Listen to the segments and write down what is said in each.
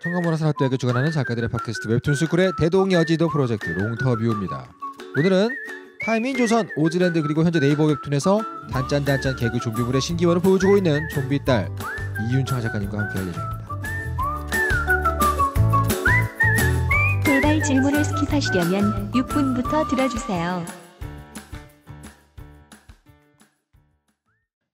청가문화 산업대학교 주관하는 작가들의 팟캐스트 웹툰 스쿨의 대동여지도 프로젝트 롱터뷰입니다. 오늘은 타이밍 조선, 오즈랜드 그리고 현재 네이버 웹툰에서 단짠단짠 개그 좀비물의 신기원을 보여주고 있는 좀비 딸이윤창 작가님과 함께할 예정입니다. 돌발 질문을 스킵하시려면 6분부터 들어주세요.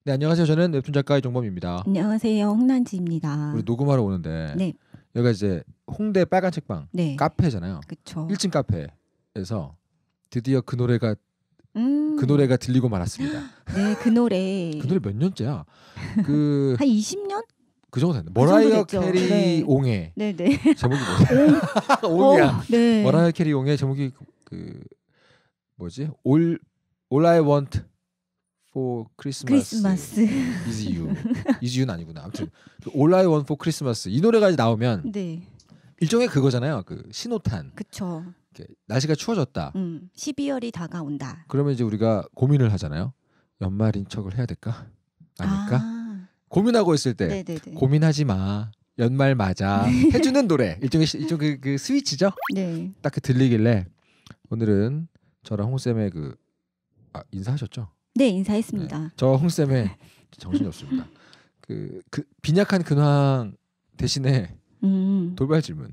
네 안녕하세요 저는 웹툰 작가 이종범입니다. 안녕하세요 홍난지입니다. 우리 녹음하러 오는데 네. 여기가 이제 홍대 빨간 책방 네. 카페잖아요. 그쵸. 1층 카페에서 드디어 그 노래가 음. 그 노래가 들리고 말았습니다. 네, 그 노래. 그 노래 몇 년째야? 그한 20년? 그 정도 됐네. 그 머라이어 캐리 네. 옹의 네, 네. 제목이 뭐지? 옹이야. 네. 머라이어 캐리 옹의 제목이 그, 그 뭐지? All All I Want for Christmas, 크리스마스 네, is you is you는 아니구나 아무튼 그 All I Want for Christmas 이 노래까지 나오면 네. 일종의 그거잖아요 그 신호탄 그쵸 날씨가 추워졌다 음, 12월이 다가온다 그러면 이제 우리가 고민을 하잖아요 연말인 척을 해야 될까 아닐까 아. 고민하고 있을 때 네네네. 고민하지 마 연말 맞아 네. 해주는 노래 일종의 일종 그, 그 스위치죠 네. 딱그 들리길래 오늘은 저랑 홍 쌤의 그 아, 인사하셨죠 네 인사했습니다. 네. 저 홍쌤의 정신이 없습니다. 그, 그 빈약한 근황 대신에 음. 돌발 질문.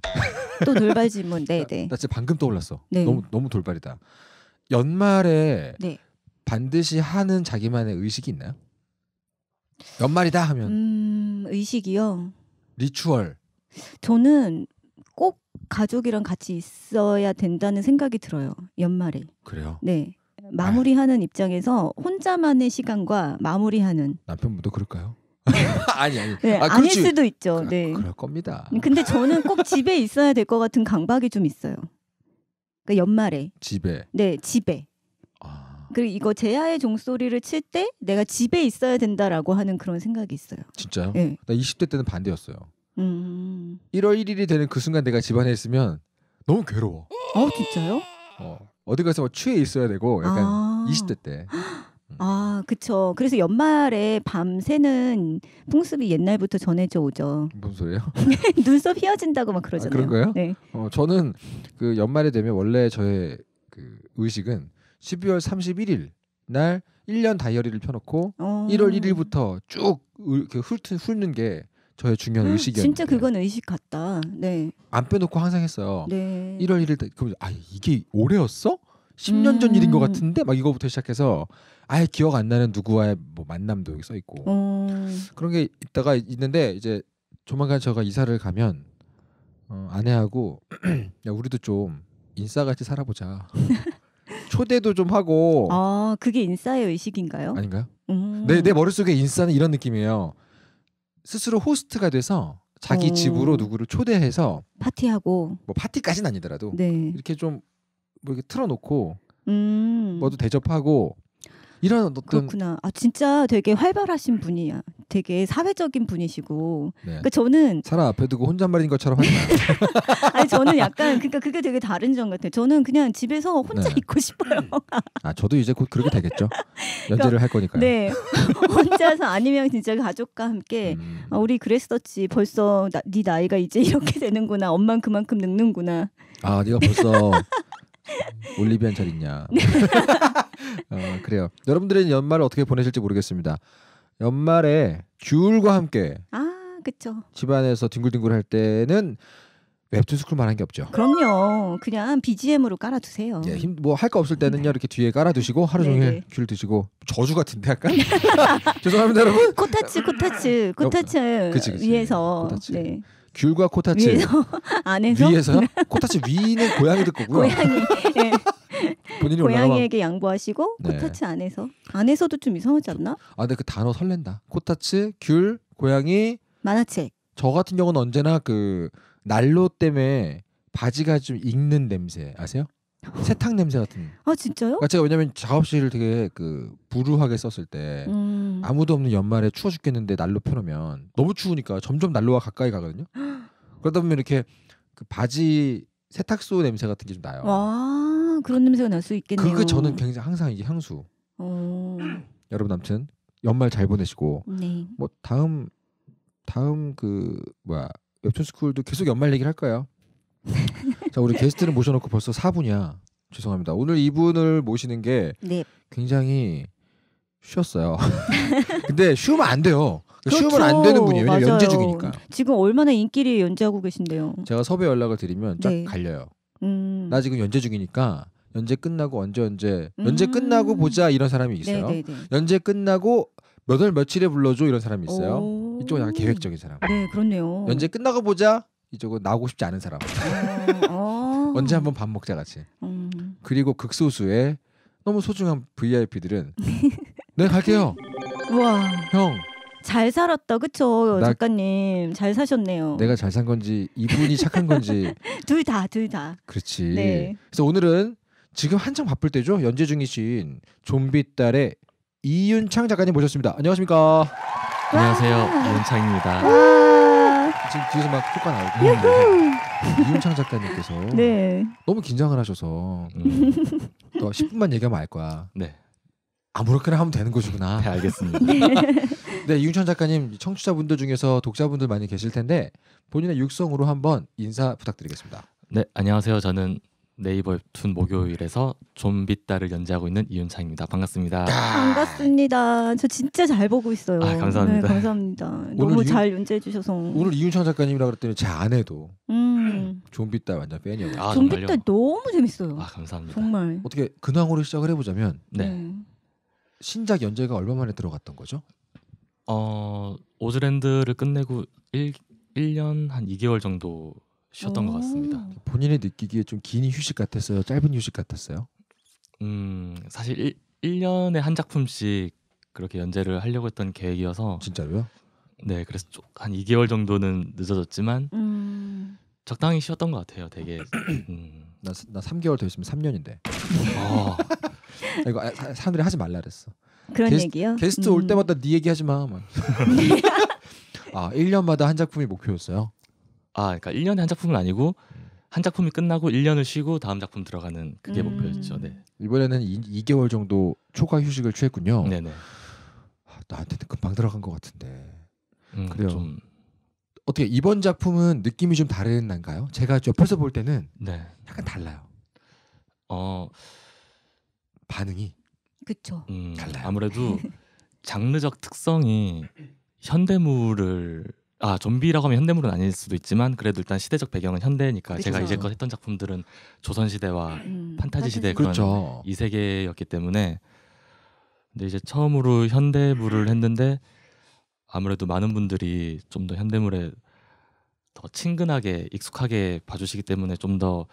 또 돌발 질문. 네, 네. 나, 나 진짜 방금 떠올랐어. 네. 너무 너무 돌발이다. 연말에 네. 반드시 하는 자기만의 의식이 있나요? 연말이다 하면 음, 의식이요. 리추얼. 저는 꼭 가족이랑 같이 있어야 된다는 생각이 들어요. 연말에. 그래요? 네. 마무리하는 아유. 입장에서 혼자만의 시간과 마무리하는 남편분도 그럴까요? 아니 아니 네, 아, 닐 수도 있죠. 그, 네. 그럴 겁니다. 근데 저는 꼭 집에 있어야 될 것 같은 강박이 좀 있어요. 그러니까 연말에 집에 네 집에 아... 그리고 이거 제야의 종소리를 칠 때 내가 집에 있어야 된다라고 하는 그런 생각이 있어요. 진짜요? 네. 나 20대 때는 반대였어요. 음... 1월 1일이 되는 그 순간 내가 집안에 있으면 너무 괴로워. 어 진짜요? 어. 어디 가서 뭐 취해 있어야 되고 약간 아. 20대 때. 아, 그쵸. 그래서 연말에 밤새는 풍습이 옛날부터 전해져 오죠. 무슨 소리예요? 네, 눈썹 휘어진다고 막 그러잖아요. 아, 그런 거예요? 네. 어, 저는 그 연말이 되면 원래 저의 그 의식은 12월 31일 날 1년 다이어리를 펴놓고 오. 어. 1월 1일부터 쭉 그 훑는 게 저의 중요한 음, 의식이었는데 진짜 그건 의식 같다. 네. 안 빼놓고 항상 했어요. 네. 1월 1일 그아 이게 올해였어? 10년 음. 전 일인 것 음. 같은데 막 이거부터 시작해서 아예 기억 안 나는 누구와의 뭐 만남도 여기 써 있고 음. 그런 게 있다가 있는데 이제 조만간 제가 이사를 가면 어, 아내하고 야 우리도 좀 인싸 같이 살아보자. 초대도 좀 하고. 아 그게 인싸의 의식인가요? 아닌가요? 음. 내내 머릿 속에 인싸는 이런 느낌이에요. 스스로 호스트가 돼서 자기 어... 집으로 누구를 초대해서 파티하고 뭐 파티까지는 아니더라도 네. 이렇게 좀 뭐 이렇게 틀어놓고 음... 뭐도 대접하고 이런 어떤 그렇구나. 아 진짜 되게 활발하신 분이야. 되게 사회적인 분이시고. 네. 그러니까 저는 사람 앞에 두고 혼잣말인 것처럼 하지 아니 저는 약간 그러니까 그게 되게 다른 점 같아요. 저는 그냥 집에서 혼자 네. 있고 싶어요. 음. 아 저도 이제 곧 그렇게 되겠죠. 그러니까 연재를 그러니까, 할 거니까요. 네. 혼자서 아니면 진짜 가족과 함께 음. 아, 우리 그랬었지. 벌써 나, 네 나이가 이제 이렇게 되는구나. 엄만 그만큼 늙는구나. 아 네가 벌써 올리비안 잘 있냐. 네. 어, 그래요. 여러분들은 연말을 어떻게 보내실지 모르겠습니다. 연말에 귤과 함께 아, 그렇죠. 집안에서 뒹굴뒹굴 할 때는 웹툰 스쿨만 한게 없죠. 그럼요. 그냥 BGM으로 깔아두세요. 예, 뭐할 거 없을 때는요 네. 이렇게 뒤에 깔아두시고 하루 종일 네네. 네. 귤 드시고 저주 같은데 약간 죄송합니다 여러분. 코타츠 코타츠 코타츠 위에서 네. 귤과 코타츠 위에서? 안에서 위에서 네. 코타츠 위는 고양이들 거고요. 고양이. 네. 본인이 고양이에게 올라가면... 양보하시고 네. 코타츠 안에서 안에서도 좀 이상하지 않나? 아, 근데 그 단어 설렌다. 코타츠, 귤, 고양이. 만화책. 저 같은 경우는 언제나 그 난로 때문에 바지가 좀 익는 냄새 아세요? 세탁 냄새 같은. 아 진짜요? 그러니까 제가 왜냐면 작업실을 되게 그 부루하게 썼을 때 음. 아무도 없는 연말에 추워 죽겠는데 난로 펴놓으면 너무 추우니까 점점 난로와 가까이 가거든요. 그러다 보면 이렇게 그 바지 세탁소 냄새 같은 게 좀 나요. 아 그런 냄새가 날 수 있겠네요. 그거 저는 굉장히 항상 이게 향수. 어. 여러분 아무튼 연말 잘 보내시고 네. 뭐 다음 다음 그 뭐야 웹툰 스쿨도 계속 연말 얘기를 할 거예요. 자 우리 게스트를 모셔놓고 벌써 4분이야. 죄송합니다. 오늘 이분을 모시는 게 네. 굉장히 쉬웠어요 근데 쉬우면 안 돼요. 그렇죠. 쉬우면 안 되는 분이에요. 왜냐면 연재 중이니까. 지금 얼마나 인기를 연재하고 계신데요. 제가 섭외 연락을 드리면 쫙 네. 갈려요. 음. 나 지금 연재 중이니까 연재 끝나고 언제 언제 음. 연재 음. 끝나고 보자 이런 사람이 있어요. 네네네. 네, 네. 연재 끝나고 몇 월 며칠에 불러줘 이런 사람이 있어요. 오. 이쪽은 약간 계획적인 사람. 네, 그렇네요. 연재 끝나고 보자 이쪽은 나오고 싶지 않은 사람. 어, 어. 언제 한 번 밥 먹자 같이. 음. 그리고 극소수의 너무 소중한 VIP들은 네 갈게요. 와. 형. 잘 살았다 그쵸 작가님 잘 사셨네요. 내가 잘 산 건지 이분이 착한 건지 둘 다 둘 다. 그렇지. 네. 그래서 오늘은 지금 한창 바쁠 때죠 연재 중이신 좀비 딸의 이윤창 작가님 모셨습니다. 안녕하십니까? 안녕하세요 이윤창입니다. 지금 뒤에서 막 효과 나오고 이윤창 작가님께서 네. 너무 긴장을 하셔서 음. 또 10분만 얘기하면 알 거야. 네. 아무렇게나 하면 되는 것이구나. 네, 알겠습니다. 네. 네, 이윤창 작가님 청취자분들 중에서 독자분들 많이 계실 텐데 본인의 육성으로 한번 인사 부탁드리겠습니다. 네, 안녕하세요. 저는 네이버 웹툰 목요일에서 좀비딸을 연재하고 있는 이윤창입니다. 반갑습니다. 아. 반갑습니다. 저 진짜 잘 보고 있어요. 아, 감사합니다. 네, 감사합니다. 너무 잘 연재해 주셔서. 오늘 이윤창 작가님이라 그랬더니 제 아내도 음. 좀비딸 완전 팬이에요. 아, 좀비딸 너무 재밌어요. 아, 감사합니다. 정말. 어떻게 근황으로 시작을 해보자면 네. 네. 신작 연재가 얼마 만에 들어갔던 거죠? 어, 오즈랜드를 끝내고 1, 1년 한 2개월 정도 쉬었던 것 같습니다. 본인의 느끼기에 좀 긴 휴식 같았어요? 짧은 휴식 같았어요? 음 사실 1, 년에한 작품씩 그렇게 연재를 하려고 했던 계획이어서 진짜로요? 네 그래서 한 2개월 정도는 늦어졌지만 음... 적당히 쉬었던 것 같아요. 되게 음. 나, 나 3개월 더 있으면 3년인데 아. 이거 아, 사람들이 하지 말라 그랬어. 그런 게스, 얘기요? 게스트 음. 올 때마다 네 얘기하지 마. 아 1년마다 한 작품이 목표였어요. 아, 그러니까 1년에 한 작품은 아니고 음. 한 작품이 끝나고 1년을 쉬고 다음 작품 들어가는 그게 음. 목표였죠. 네. 이번에는 이, 2개월 정도 초과 휴식을 취했군요. 네네. 아, 나한테는 금방 들어간 것 같은데. 음, 그래요. 좀... 어떻게 이번 작품은 느낌이 좀 다른 난가요? 제가 옆에서 볼 때는 네. 약간 달라요. 어 반응이 그쵸. 음, 달라요. 아무래도 장르적 특성이 현대물을 아 좀비라고 하면 현대물은 아닐 수도 있지만 그래도 일단 시대적 배경은 현대니까 그쵸. 제가 이제껏 했던 작품들은 조선 시대와 음, 음. 판타지 시대 그런 그렇죠. 이 세계였기 때문에 근데 이제 처음으로 현대물을 했는데 아무래도 많은 분들이 좀 더 현대물에 더 친근하게 익숙하게 봐주시기 때문에 좀 더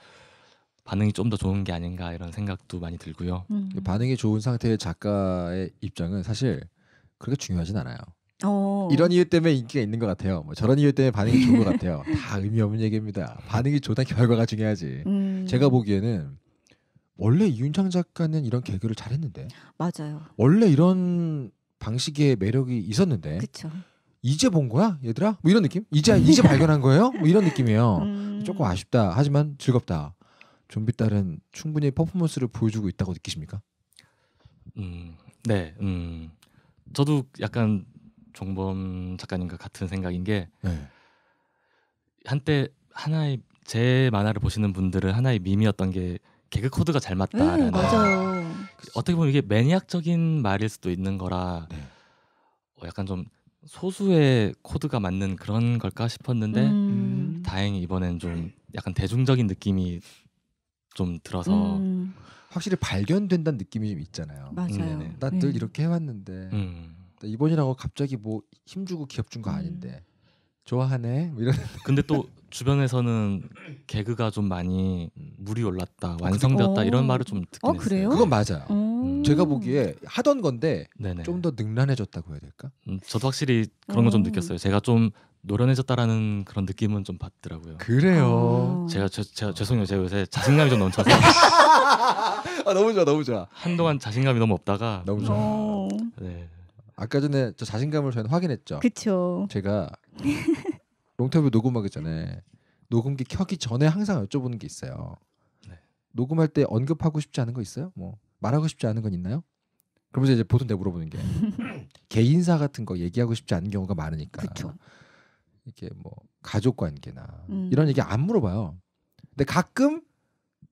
반응이 좀 더 좋은 게 아닌가 이런 생각도 많이 들고요. 음. 반응이 좋은 상태의 작가의 입장은 사실 그렇게 중요하진 않아요. 어... 이런 이유 때문에 인기가 있는 것 같아요. 뭐 저런 이유 때문에 반응이 좋은 것 같아요. 다 의미 없는 얘기입니다. 반응이 좋다 결과가 중요하지. 음... 제가 보기에는 원래 이윤창 작가는 이런 개그를 잘했는데 맞아요. 원래 이런 방식의 매력이 있었는데 그쵸. 이제 본 거야 얘들아 뭐 이런 느낌 이제 이제 발견한 거예요 뭐 이런 느낌이에요 음... 조금 아쉽다 하지만 즐겁다 좀비 딸은 충분히 퍼포먼스를 보여주고 있다고 느끼십니까? 음네음 네. 음, 저도 약간 종범 작가님과 같은 생각인 게 네. 한때 하나의 제 만화를 보시는 분들은 하나의 밈이었던 게 개그 코드가 잘 맞다라는 음, 맞아요. 그 그렇죠. 어떻게 보면 이게 매니악적인 말일 수도 있는 거라 네. 어, 약간 좀 소수의 코드가 맞는 그런 걸까 싶었는데 음. 다행히 이번엔 좀 약간 대중적인 느낌이 좀 들어서 음. 확실히 발견된다는 느낌이 좀 있잖아요. 맞아요. 음, 네, 네. 나늘 네. 이렇게 해왔는데 음. 네, 이번이라고 갑자기 뭐 힘주고 기업 준거 음. 아닌데 좋아하네 뭐 이런. 근데 또 주변에서는 개그가 좀 많이 물이 올랐다 어, 완성되었다 어. 이런 그러니까. 말을 좀 어, 듣긴 어, 그래요? 했어요. 그건 맞아요. 어. 음. 제가 보기에 하던 건데 좀 더 능란해졌다고 해야 될까? 음, 저도 확실히 그런 거 좀 느꼈어요. 제가 좀 노련해졌다라는 그런 느낌은 좀 받더라고요. 그래요. 아. 제가 제, 제가 죄송해요. 제가 요새 자신감이 좀 넘쳐서 아, 너무 좋아 너무 좋아 한동안 자신감이 너무 없다가 너무 좋아. 네. 아까 전에 저 자신감을 저희는 확인했죠. 그렇죠. 제가 롱터뷰 녹음하기 전에 녹음기 켜기 전에 항상 여쭤보는 게 있어요. 네. 녹음할 때 언급하고 싶지 않은 거 있어요? 뭐 말하고 싶지 않은 건 있나요? 그러면서 이제 보통 내가 물어보는 게 개인사 같은 거 얘기하고 싶지 않은 경우가 많으니까 그쵸. 이렇게 뭐 가족 관계나 음. 이런 얘기 안 물어봐요. 근데 가끔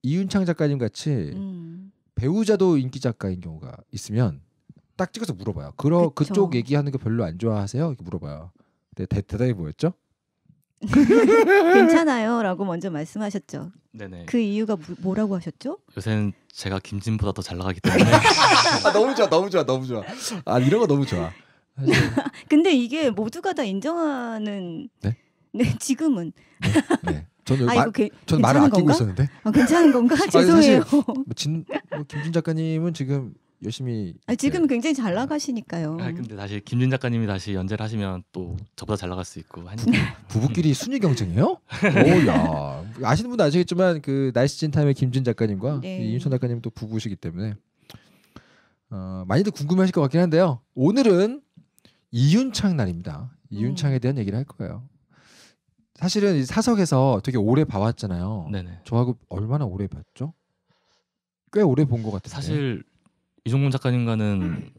이윤창 작가님 같이 음. 배우자도 인기 작가인 경우가 있으면 딱 찍어서 물어봐요. 그러 그쵸. 그쪽 얘기하는 거 별로 안 좋아하세요? 이렇게 물어봐요. 네, 대, 대답이 뭐였죠? 괜찮아요라고 먼저 말씀하셨죠. 네네. 그 이유가 뭐, 라고 하셨죠? 요새는 제가 김진보다 더 잘 나가기 때문에 아, 너무 좋아, 너무 좋아, 너무 좋아. 아 이런 거 너무 좋아. 근데 이게 모두가 다 인정하는 네, 네 지금은 네. 네. 저는 아, 말, 게, 저는 말을 아끼고 건가? 있었는데. 아, 괜찮은 건가? 죄송해요. 사실 뭐 뭐 김준 작가님은 지금 열심히. 아 지금 굉장히 잘 나가시니까요. 아 근데 다시 김준 작가님이 다시 연재를 하시면 또 저보다 잘 나갈 수 있고 하니까. 네. 부부끼리 순위 경쟁이에요? 오야 아시는 분도 아시겠지만 그 날씨진 타임의 김준 작가님과 네. 임천 작가님 또 부부시기 때문에 어, 많이들 궁금해하실 것 같긴 한데요. 오늘은 이윤창 날입니다. 이윤창에 음. 대한 얘기를 할 거예요. 사실은 사석에서 되게 오래 봐왔잖아요. 네네. 저하고 얼마나 오래 봤죠? 꽤 오래 본 것 같아요. 사실 이종문 작가님과는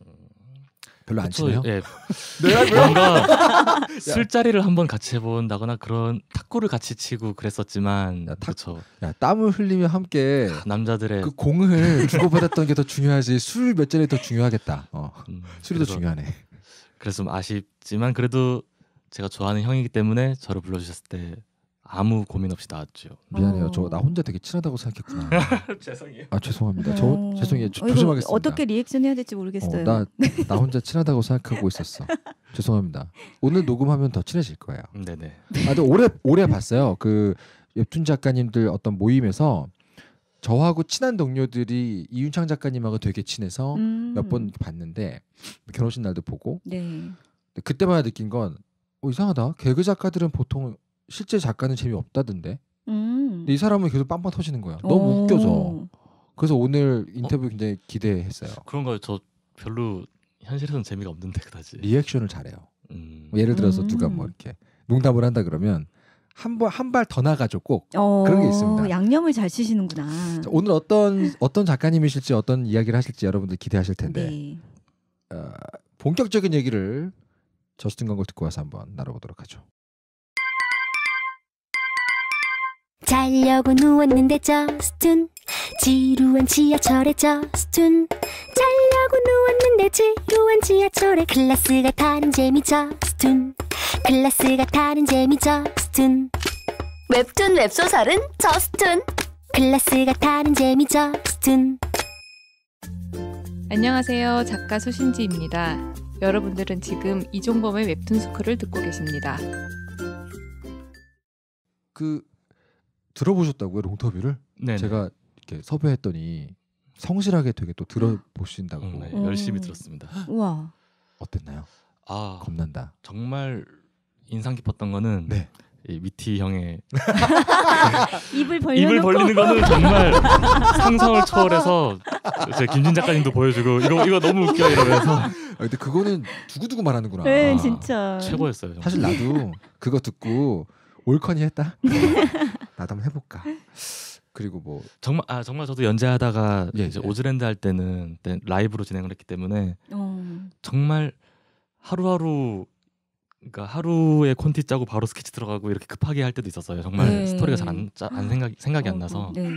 별로 안 친해요. 예. 네, 뭔가 술자리를 한번 같이 해본다거나 그런 탁구를 같이 치고 그랬었지만 야, 탁, 그쵸. 야 땀을 흘리며 함께 아, 남자들의 그 공을 주고받았던 게 더 중요하지 술 몇 잔이 더 중요하겠다. 어. 음, 술이 그래서, 더 중요하네. 그래서 좀 아쉽지만 그래도 제가 좋아하는 형이기 때문에 저를 불러주셨을 때 아무 고민 없이 나왔죠. 미안해요. 저나 어. 혼자 되게 친하다고 생각했구나. 죄송해요. 아 죄송합니다. 저 어. 죄송해요. 조, 어, 심하겠습니다 어떻게 리액션 해야 될지 모르겠어요. 나나 네. 혼자 친하다고 생각하고 있었어. 죄송합니다. 오늘 녹음하면 더 친해질 거예요. 음, 네네. 아, 근데 올해 올 봤어요. 그 웹툰 작가님들 어떤 모임에서 저하고 친한 동료들이 이윤창 작가님하고 되게 친해서 음. 몇번 봤는데 결혼식 날도 보고 네. 그때마다 느낀 건 어, 이상하다. 개그 작가들은 보통 실제 작가는 재미없다던데. 음. 이 사람은 계속 빵빵 터지는 거야. 너무 오. 웃겨서. 그래서 오늘 인터뷰 어? 굉장히 기대했어요. 그런가요? 저 별로 현실에서는 재미가 없는데 그다지. 리액션을 잘해요. 음. 예를 들어서 음. 누가 뭐 이렇게 농담을 한다 그러면 한발한발 더 나가죠 꼭 어, 그런 게 있습니다. 양념을 잘 치시는구나. 자, 오늘 어떤 어떤 작가님이실지 어떤 이야기를 하실지 여러분들 기대하실 텐데 네. 어, 본격적인 얘기를 저스틴 광고 듣고 와서 한번 나눠보도록 하죠. 자려고 누웠는데 저스툰 지루한 지하철에 저스툰 자려고 누웠는데 지루한 지하철에 클래스가 다른 재미 저스툰 클래스가 다른 재미 저스툰 웹툰 웹소설은 저스툰 클래스가 다른 재미 저스툰 안녕하세요 작가 소신지입니다 여러분들은 지금 이종범의 웹툰 스쿨을 듣고 계십니다 그 들어보셨다고요 롱터뷰를? 네 제가 이렇게 섭외했더니 성실하게 되게 또 들어보신다고 음, 네, 어. 열심히 들었습니다. 우와. 어땠나요? 아 겁난다. 정말 인상 깊었던 거는 네. 이 미티 형의 입을, 입을 벌리는 거는 정말 상상을 초월해서 제 김진 작가님도 보여주고 이거 이거 너무 웃겨 이러면서 아, 근데 그거는 두고두고 말하는구나. 네, 진짜. 최고였어요. 정말. 사실 나도 그거 듣고 올컨이 했다. 나도 한번 해볼까. 네. 그리고 뭐 정말 아 정말 저도 연재하다가 예, 이제 예. 오즈랜드 할 때는 라이브로 진행을 했기 때문에 어. 정말 하루하루 그러니까 하루에 콘티 짜고 바로 스케치 들어가고 이렇게 급하게 할 때도 있었어요. 정말 네. 스토리가 잘안 안 생각 어, 생각이 어, 안 나서. 네.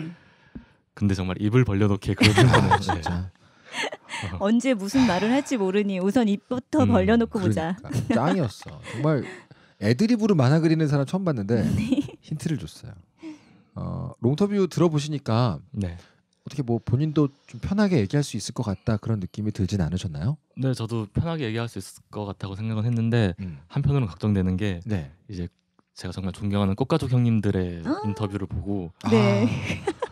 근데 정말 입을 벌려놓게 그러는 아, 진짜. 네. 언제 무슨 말을 할지 모르니 우선 입부터 음, 벌려놓고 그러니까. 보자. 짱이었어. 정말 애드립으로 만화 그리는 사람 처음 봤는데 네. 힌트를 줬어요. 어, 롱터뷰 들어보시니까 네. 어떻게 뭐 본인도 좀 편하게 얘기할 수 있을 것 같다 그런 느낌이 들진 않으셨나요? 네, 저도 편하게 얘기할 수 있을 것 같다고 생각은 했는데 음. 한편으로는 걱정되는 게 네. 이제 제가 정말 존경하는 꽃가족 형님들의 아. 인터뷰를 보고 네. 아,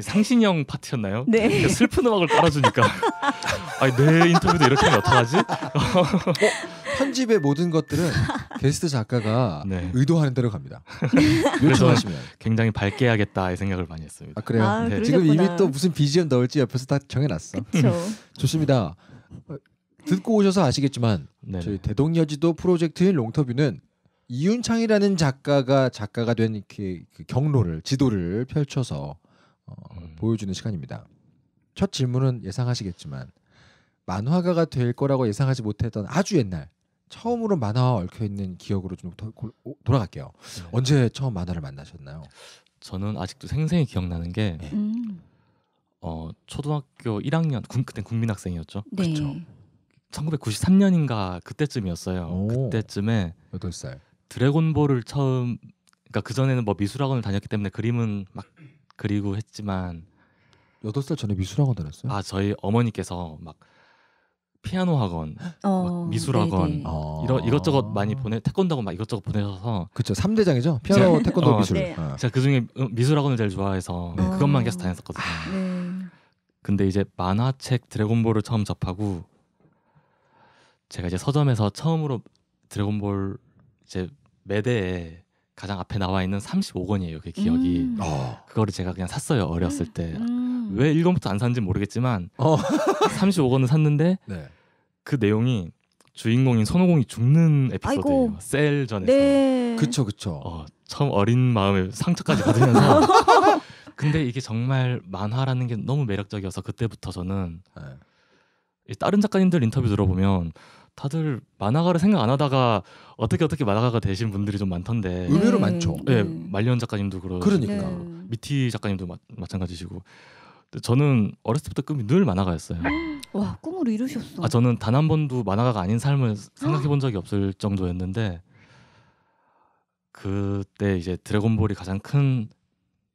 상신형 파트였나요? 네. 슬픈 음악을 깔아주니까 아니, 내 인터뷰도 이렇게 하면 어떡하지? 어, 편집의 모든 것들은 게스트 작가가 네. 의도하는 대로 갑니다. 요청하시면 굉장히 밝게 해겠다이 생각을 많이 했습니다. 아, 그래요? 아, 네. 지금 이미 또 무슨 BGM 넣을지 옆에서 다 정해놨어. 그쵸. 좋습니다. 어, 듣고 오셔서 아시겠지만 네네. 저희 대동여지도 프로젝트인 롱터뷰는 이윤창이라는 작가가 작가가 된그 경로를 지도를 펼쳐서 어, 음. 보여주는 시간입니다. 첫 질문은 예상하시겠지만 만화가가 될 거라고 예상하지 못했던 아주 옛날 처음으로 만화와 얽혀 있는 기억으로 좀 도, 돌아갈게요. 네. 언제 처음 만화를 만나셨나요? 저는 아직도 생생히 기억나는 게 네. 음. 어, 초등학교 1학년 그때 국민학생이었죠. 네. 그렇죠. 1993년인가 그때쯤이었어요. 오. 그때쯤에 8살. 드래곤볼을 처음 그러니까 그 전에는 뭐 미술학원을 다녔기 때문에 그림은 막 그리고 했지만 여덟 살 전에 미술학원 다녔어요? 아 저희 어머니께서 막 피아노 학원, 어, 미술 학원, 어. 아. 이런 이것저것 많이 보내 태권도 막 이것저것 보내셔서 그렇죠 3대장이죠 피아노, 제가, 태권도, 어, 미술. 네. 네. 제가 그 중에 음, 미술 학원을 제일 좋아해서 네. 그것만 계속 아. 다녔었거든요. 아, 네. 근데 이제 만화책 드래곤볼을 처음 접하고 제가 이제 서점에서 처음으로 드래곤볼 이제 매대에 가장 앞에 나와 있는 35권이에요. 그 기억이. 음. 어. 그거를 제가 그냥 샀어요. 어렸을 음. 때. 음. 왜 1권부터 안 샀는지 모르겠지만 어. 35권을 샀는데 네. 그 내용이 주인공인 손오공이 죽는 에피소드예요. 셀 전에서. 네. 그쵸 그쵸. 어, 처음 어린 마음에 상처까지 받으면서 근데 이게 정말 만화라는 게 너무 매력적이어서 그때부터 저는 네. 다른 작가님들 인터뷰 들어보면 다들 만화가를 생각 안 하다가 어떻게 어떻게 만화가가 되신 분들이 좀 많던데 의외로 네. 많죠. 예, 네. 말년 작가님도 그러고 그러니까 네. 미티 작가님도 마, 마찬가지시고 저는 어렸을 때부터 꿈이 늘 만화가였어요. 와 꿈을 이루셨어. 아 저는 단 한 번도 만화가가 아닌 삶을 생각해 본 적이 없을 정도였는데 그때 이제 드래곤볼이 가장 큰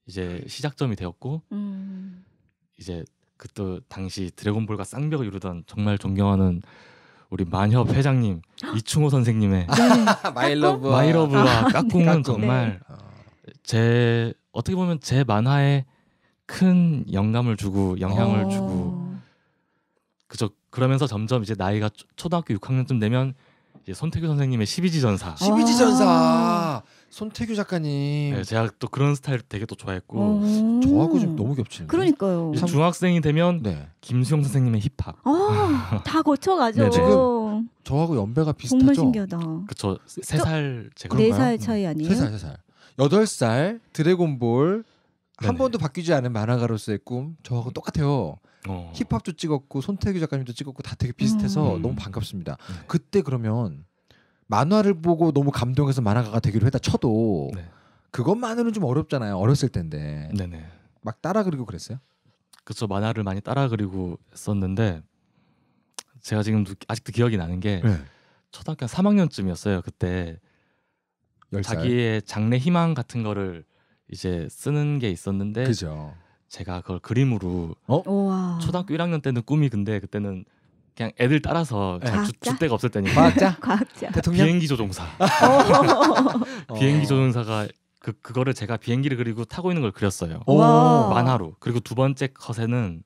이제 시작점이 되었고 음. 이제 그 또 당시 드래곤볼과 쌍벽을 이루던 정말 존경하는 우리 만협 회장님 이충호 선생님의 마이러브 마일러브와 까꿍은 네. 아, 네. 정말 네. 제 어떻게 보면 제 만화에 큰 영감을 주고 영향을 어. 주고 그저 그러면서 점점 이제 나이가 초등학교 6학년쯤 되면 이제 손태규 선생님의 12지 전사 12지 전사 아. 손태규 작가님. 네, 제가 또 그런 스타일 되게 또 좋아했고 어. 저하고 지금 너무 겹치는. 그러니까요. 참... 중학생이 되면 네. 김수영 선생님의 힙합. 아, 다 거쳐가죠. 지금 저하고 연배가 비슷하죠. 정말 신기하다. 그쵸, 세살 그러니까 제가 네살 차이 아니에요? 세 살, 세 살. 여덟 살 드래곤볼 네네. 한 번도 바뀌지 않은 만화가로서의 꿈 저하고 음. 똑같아요. 어. 힙합도 찍었고 손태규 작가님도 찍었고 다 되게 비슷해서 음. 너무 반갑습니다. 네. 그때 그러면 만화를 보고 너무 감동해서 만화가가 되기로 했다 쳐도 네. 그것만으로는 좀 어렵잖아요. 어렸을 때데 네네. 막 따라 그리고 그랬어요? 그래서 만화를 많이 따라 그리고 했었는데 제가 지금 아직도 기억이 나는 게 네. 초등학교 3학년쯤이었어요. 그때 10살. 자기의 장래 희망 같은 거를 이제 쓰는 게 있었는데 그죠. 제가 그걸 그림으로 어? 초등학교 1학년 때는 꿈이 근데 그때는 그냥 애들 따라서 잘 네. 주, 주가 없을 때니까 과학자, 과학자, 대통령, 비행기 조종사, 어. 비행기 조종사가 그 그거를 제가 비행기를 그리고 타고 있는 걸 그렸어요. 만화로. 그리고 두 번째 컷에는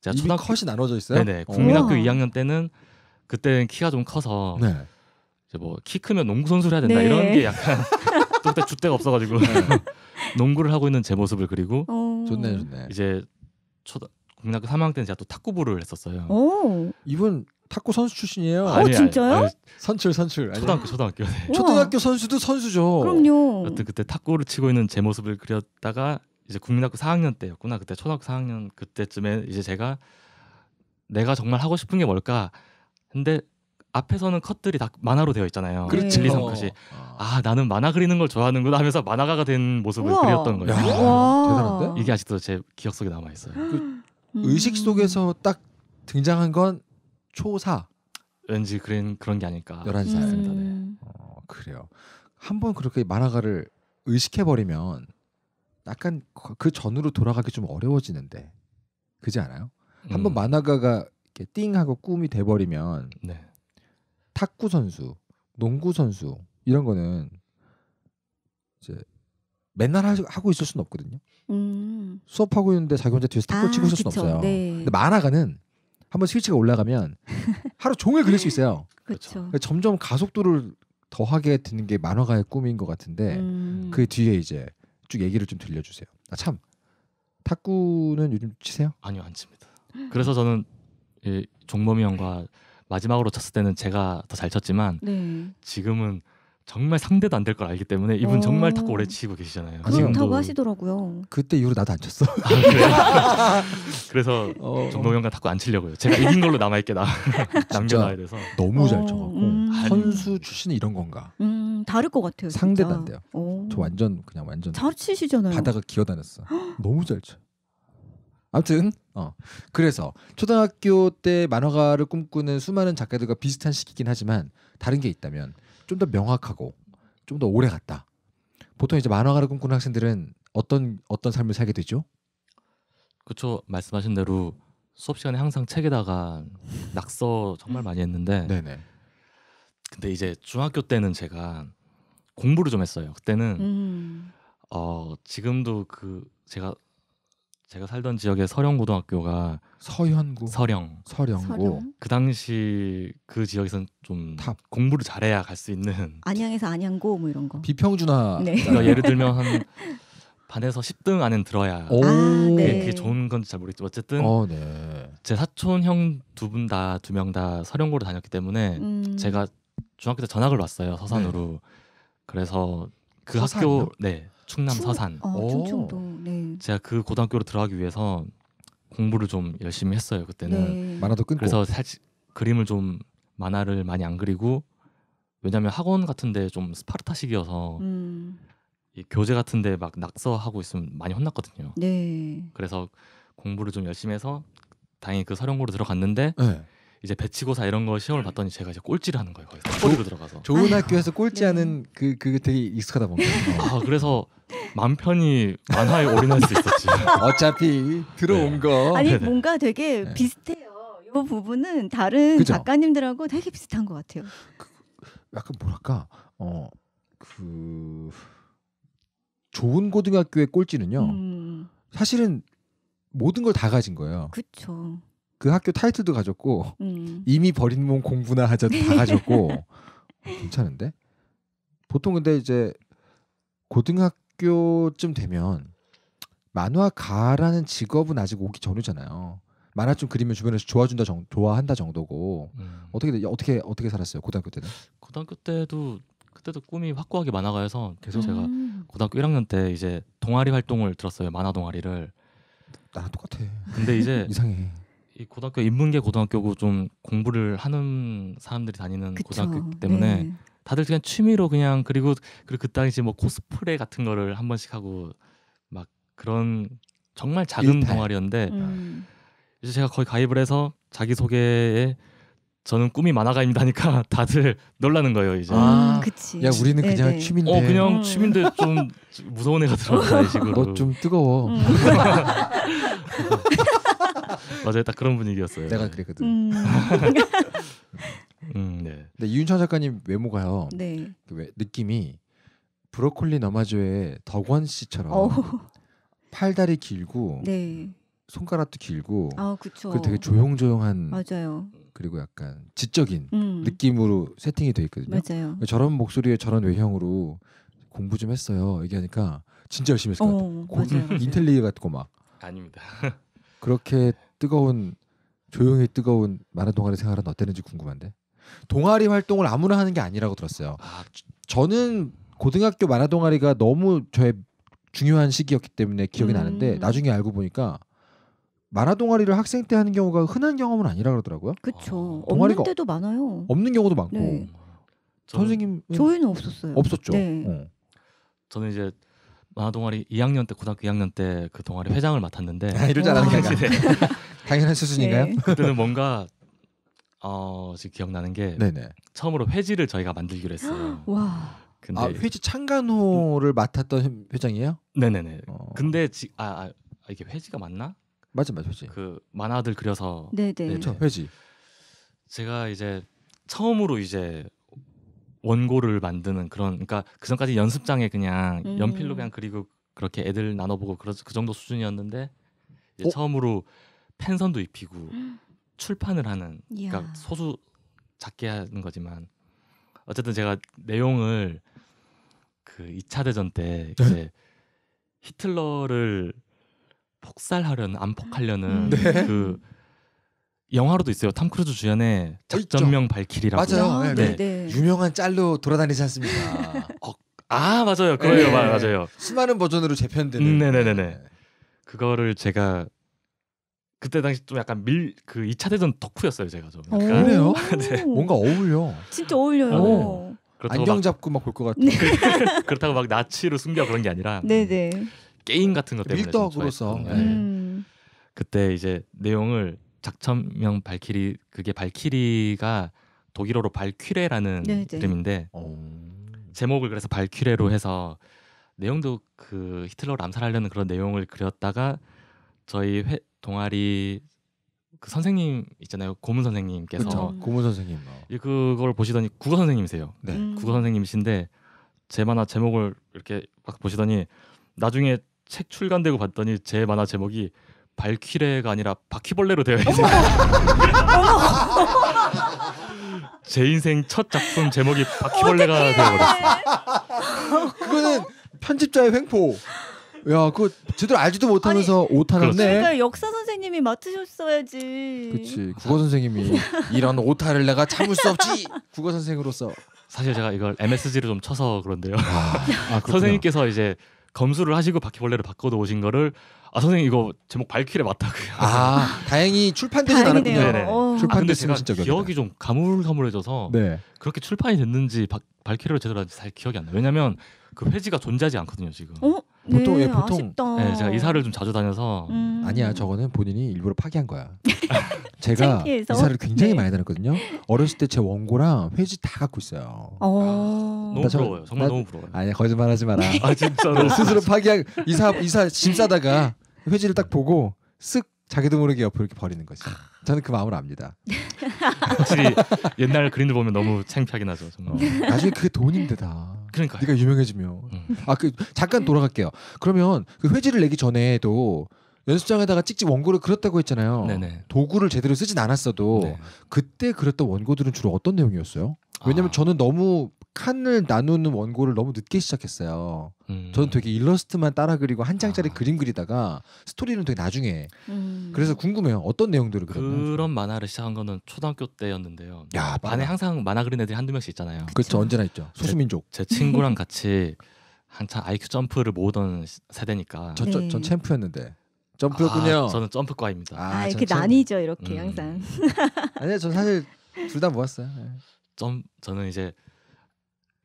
제가 초등학교 컷이 나눠져 있어요. 네네. 국민학교 2학년 때는 그때는 키가 좀 커서 네. 이제 뭐키 크면 농구 선수를 해야 된다 네. 이런 게 약간 그때 주대가 없어가지고 네. 농구를 하고 있는 제 모습을 그리고 좋네 좋네. 이제 초등 국민학교 3학년 때는 제가 또 탁구부를 했었어요. 오. 이분 탁구 선수 출신이에요. 아, 아니, 어, 진짜요? 아니, 아니, 선출 선출. 초등학교 초등학교. 네. 초등학교 선수도 선수죠. 그럼요. 여튼 그때 탁구를 치고 있는 제 모습을 그렸다가 이제 국민학교 4학년 때였구나. 그때 초등학교 4학년 그때쯤에 이제 제가 내가 정말 하고 싶은 게 뭘까? 근데 앞에서는 컷들이 다 만화로 되어 있잖아요. 그렇죠. 진리 선컷이 아. 아 나는 만화 그리는 걸 좋아하는구나 하면서 만화가가 된 모습을 우와. 그렸던 거예요. 야, 대단한데? 이게 아직도 제 기억 속에 남아 있어요. 그 음. 의식 속에서 딱 등장한 건 초사. 왠지 그런 그런 게 아닐까. 11살. 맞습니다. 음. 어, 그래요. 한 번 그렇게 만화가를 의식해 버리면 약간 그 전으로 돌아가기 좀 어려워지는데. 그지 않아요? 음. 한번 만화가가 이렇게 띵 하고 꿈이 돼 버리면 네. 탁구 선수, 농구 선수 이런 거는 이제 맨날 하고 있을 수는 없거든요. 음. 수업하고 있는데 자기 혼자 뒤에서 탁구 아, 치고 있을 수는 없어요. 네. 근데 만화가는 한번 스위치가 올라가면 하루 종일 그릴 수 있어요. 그렇죠. 점점 가속도를 더하게 되는게 만화가의 꿈인 것 같은데 음. 그 뒤에 이제 쭉 얘기를 좀 들려주세요. 아참 탁구는 요즘 치세요? 아니요 안 칩니다. 그래서 저는 예, 종범이 형과 마지막으로 쳤을 때는 제가 더 잘 쳤지만 네. 지금은 정말 상대도 안 될 걸 알기 때문에 이분 어. 정말 탁구 오래 치고 계시잖아요. 그건 다고 하시더라고요. 그때 이후로 나도 안 쳤어. 아, 그래서 어... 정동영과 탁구 안 치려고요. 제가 이긴 걸로 남아 있게 남겨놔야 돼서 너무 잘 어, 쳐갖고 음... 선수 출신이 이런 건가? 음 다를 것 같아요. 상대도 안 돼요. 오... 어. 저 완전 그냥 완전 잘 치시잖아요. 바다가 기어다녔어. 너무 잘 쳐. 아무튼 어 그래서 초등학교 때 만화가를 꿈꾸는 수많은 작가들과 비슷한 시기긴 하지만 다른 게 있다면 좀더 명확하고 좀 더 오래 갔다. 보통 이제 만화가를 꿈꾸는 학생들은 어떤 어떤 삶을 살게 되죠? 그렇죠. 말씀하신 대로 수업 시간에 항상 책에다가 낙서 정말 많이 했는데 네네. 근데 이제 중학교 때는 제가 공부를 좀 했어요. 그때는 음. 어 지금도 그 제가 제가 살던 지역의 서령고등학교가 서현구 서령 서령고 그 당시 그 지역에선 좀 탑. 공부를 잘해야 갈 수 있는 안양에서 안양고 뭐 이런 거 비평준화 네. 그러니까 예를 들면 한 반에서 10등 안엔 들어야 오. 아, 네. 그게, 네. 그게 좋은 건지 잘 모르겠지만 어쨌든 어, 네. 제 사촌 형 두 분 다 두 명 다 서령고를 다녔기 때문에 음. 제가 중학교 때 전학을 왔어요 서산으로 네. 그래서 그 서산이요? 학교 네 충남 충, 서산. 아, 충청도. 네. 제가 그 고등학교로 들어가기 위해서 공부를 좀 열심히 했어요 그때는. 네. 만화도 끊고. 그래서 사실 그림을 좀 만화를 많이 안 그리고 왜냐하면 학원 같은데 좀 스파르타식이어서 음. 이 교재 같은데 막 낙서하고 있으면 많이 혼났거든요. 네. 그래서 공부를 좀 열심히 해서 다행히 그 서령고로 들어갔는데 네. 이제 배치고사 이런 거 시험을 봤더니 제가 이제 꼴찌를 하는 거예요. 거기서 꼬리로 들어가서. 좋은 아이고. 학교에서 꼴찌하는 네. 그 그게 되게 익숙하다 보니아 그래서 맘 편히 만화에 올인할 수 있었지. 어차피 들어온 네. 거. 아니 네네. 뭔가 되게 네. 비슷해요. 이 부분은 다른 그죠? 작가님들하고 되게 비슷한 것 같아요. 그, 약간 뭐랄까 어그 좋은 고등학교의 꼴찌는요. 음. 사실은 모든 걸 다 가진 거예요. 그렇죠. 그 학교 타이틀도 가졌고 음. 이미 버린 몸 공부나 하자도 다 네. 가졌고 어, 괜찮은데 보통 근데 이제 고등학교쯤 되면 만화가라는 직업은 아직 오기 전이잖아요. 만화 좀 그리면 주변에서 좋아준다 정, 좋아한다 정도고 음. 어떻게 어떻게 어떻게 살았어요 고등학교 때는? 고등학교 때도 그때도 꿈이 확고하게 만화가여서 계속 음. 제가 고등학교 1학년 때 이제 동아리 활동을 들었어요 만화 동아리를. 나랑 똑같아. 근데 이제 이상해. 이 고등학교 인문계 고등학교고 좀 공부를 하는 사람들이 다니는 그쵸. 고등학교 때문에 네. 다들 그냥 취미로 그냥 그리고 그리고 그 당시 뭐 코스프레 같은 거를 한 번씩 하고 막 그런 정말 작은 일탈. 동아리였는데 음. 이제 제가 거의 가입을 해서 자기 소개에 저는 꿈이 만화가입니다니까 다들 놀라는 거예요 이제. 아, 음, 그치. 야 우리는 그냥 네네. 취미인데. 어 그냥 음. 취미인데 좀 무서운 애가 들어온다 이 식으로. 너 좀 뜨거워. 음. 맞아요. 딱 그런 분위기였어요. 내가 네. 그랬거든. 음. 음 네. 근데 이윤찬 작가님 외모가요. 네. 그 느낌이 브로콜리 너마저의 덕원 씨처럼 팔다리 길고 네. 손가락도 길고 아, 그 되게 조용조용한 맞아요. 그리고 약간 지적인 음. 느낌으로 세팅이 돼 있거든요. 맞아요. 저런 목소리에 저런 외형으로 공부 좀 했어요. 얘기하니까 진짜 열심히 했을 것 같아요. 어, 인텔리 같고 막 아닙니다. 그렇게 뜨거운 조용히 뜨거운 마라 동아리 생활은 어땠는지 궁금한데 동아리 활동을 아무나 하는 게 아니라고 들었어요. 아, 저는 고등학교 만화 동아리가 너무 저의 중요한 시기였기 때문에 기억이 음. 나는데 나중에 알고 보니까 만화 동아리를 학생 때 하는 경우가 흔한 경험은 아니라 그러더라고요. 그렇죠. 동아리 없는 때도 많아요. 없는 경우도 많고. 네. 선생님 저희는 없었어요. 없었죠. 네. 어. 저는 이제 만화 동아리 2학년 때 고등학교 2학년 때 그 동아리 회장을 맡았는데 이럴 줄 알았는데 네. 당연한 수준인가요 네. 그때는 뭔가 어 지금 기억나는 게 네네. 처음으로 회지를 저희가 만들기로 했어요. 와. 근데 아, 회지 창간호를 맡았던 회장이에요? 네네네. 어. 근데 지, 아, 아, 아 이게 회지가 맞나? 맞아 맞아 회지. 그 만화들 그려서 네네. 네. 회지. 제가 이제 처음으로 이제 원고를 만드는 그런 그러니까 그 전까지 연습장에 그냥 음. 연필로 그냥 그리고 그렇게 애들 나눠보고 그런 그 정도 수준이었는데 이제 어? 처음으로 펜선도 입히고 출판을 하는 야 그러니까 소수 작게 하는 거지만 어쨌든 제가 내용을 그 2차 대전 때 이제 네. 히틀러를 폭살하려는 안폭하려는 음. 그 네? 그 영화로도 있어요. 탐 크루즈 주연의 어, 작전명 발키리라고. 맞아요. 아, 네, 네. 네. 네. 유명한 짤로 돌아다니지 않습니까? 어, 아 맞아요. 그래요, 네. 맞아요. 수많은 버전으로 재편되는. 음, 네네네네. 네. 그거를 제가 그때 당시 좀 약간 밀그 2차 대전 덕후였어요 제가 좀. 그래요? 네. 뭔가 어울려. 진짜 어울려요. 어. 안경 막, 잡고 막 볼 것 같은. 네. 그렇다고 막 나치로 숨겨 그런 게 아니라. 네네. 게임 같은 것 때문에. 밀떡으로서. 음. 네. 음. 그때 이제 내용을 작천명 발키리 그게 발키리가 독일어로 발퀴레라는 네네. 네. 이름인데 오. 어. 제목을 그래서 발퀴레로 음. 해서 내용도 그 히틀러를 암살하려는 그런 내용을 그렸다가 저희 회, 동아리 그 선생님 있잖아요 고문 선생님께서 그쵸? 음. 고문 선생님 어. 그걸 보시더니 국어 선생님이세요. 네. 음. 국어 선생님이신데 제 만화 제목을 이렇게 막 보시더니 나중에 책 출간되고 봤더니 제 만화 제목이 발키레가 아니라 바퀴벌레로 되어 있는 제 인생 첫 작품 제목이 바퀴벌레가 되어버렸어요. 그거는 편집자의 횡포. 야, 그거 제대로 알지도 못하면서 오타를 내. 그렇죠. 그러니까 역사 선생님이 맡으셨어야지. 그렇지. 아. 국어 선생님이 이런 오타를 내가 참을 수 없지. 국어 선생으로서. 사실 제가 이걸 MSG로 좀 쳐서 그런데요. 아, 아, 선생님께서 이제 검수를 하시고 바퀴벌레를 바꿔도 오신 거를 아 선생님 이거 제목 발키리 맞다고요. 아 다행히 출판되진 않았군요. 출판됐으면 어. 아, 진짜 기억이 좀 가물가물해져서 네. 그렇게 출판이 됐는지 발키리를 제대로 한지 잘 기억이 안 나. 요 왜냐면 그 회지가 존재하지 않거든요 지금. 어? 보통 예, 네, 보통 예, 제가 이사를 좀 자주 다녀서 음... 아니야 저거는 본인이 일부러 파기한 거야. 제가 창피해서? 이사를 굉장히 네. 많이 다녔거든요. 어렸을 때 제 원고랑 회지 다 갖고 있어요. 어... 아, 너무 저, 부러워요. 정말 나, 너무 부러워요. 아니 거짓말하지 마라. 아 진짜로 스스로 파기한 이사 이사 짐 싸다가 회지를 딱 보고 쓱 자기도 모르게 옆으로 이렇게 버리는 거지. 저는 그 마음을 압니다. 확실히 옛날 그림들 보면 너무 창피하긴 하죠. 정말. 음, 나중에 그게 돈인데 다. 그러니까. 네가 유명해지면. 음. 아그 잠깐 돌아갈게요. 그러면 그 회지를 내기 전에도 연습장에다가 찍지 원고를 그렸다고 했잖아요. 네네. 도구를 제대로 쓰진 않았어도 네. 그때 그렸던 원고들은 주로 어떤 내용이었어요? 왜냐면 아. 저는 너무 칸을 나누는 원고를 너무 늦게 시작했어요. 음. 저는 되게 일러스트만 따라 그리고 한 장짜리 아. 그림 그리다가 스토리는 되게 나중에. 음. 그래서 궁금해요. 어떤 내용들을 그렸나 그런 만화를 시작한 거는 초등학교 때였는데요. 야, 반에 항상 만화 그리는 애들이 한두 명씩 있잖아요. 그렇죠. 언제나 있죠. 소수민족. 제, 제 친구랑 같이 한참 IQ 점프를 모으던 세대니까. 전, 전, 전 네. 챔프였는데. 점프였군요. 아, 저는 점프과입니다. 아, 아 이렇게 난이죠 이렇게 음. 항상. 아니요, 저는 사실 둘 다 모았어요. 네. 점 저는 이제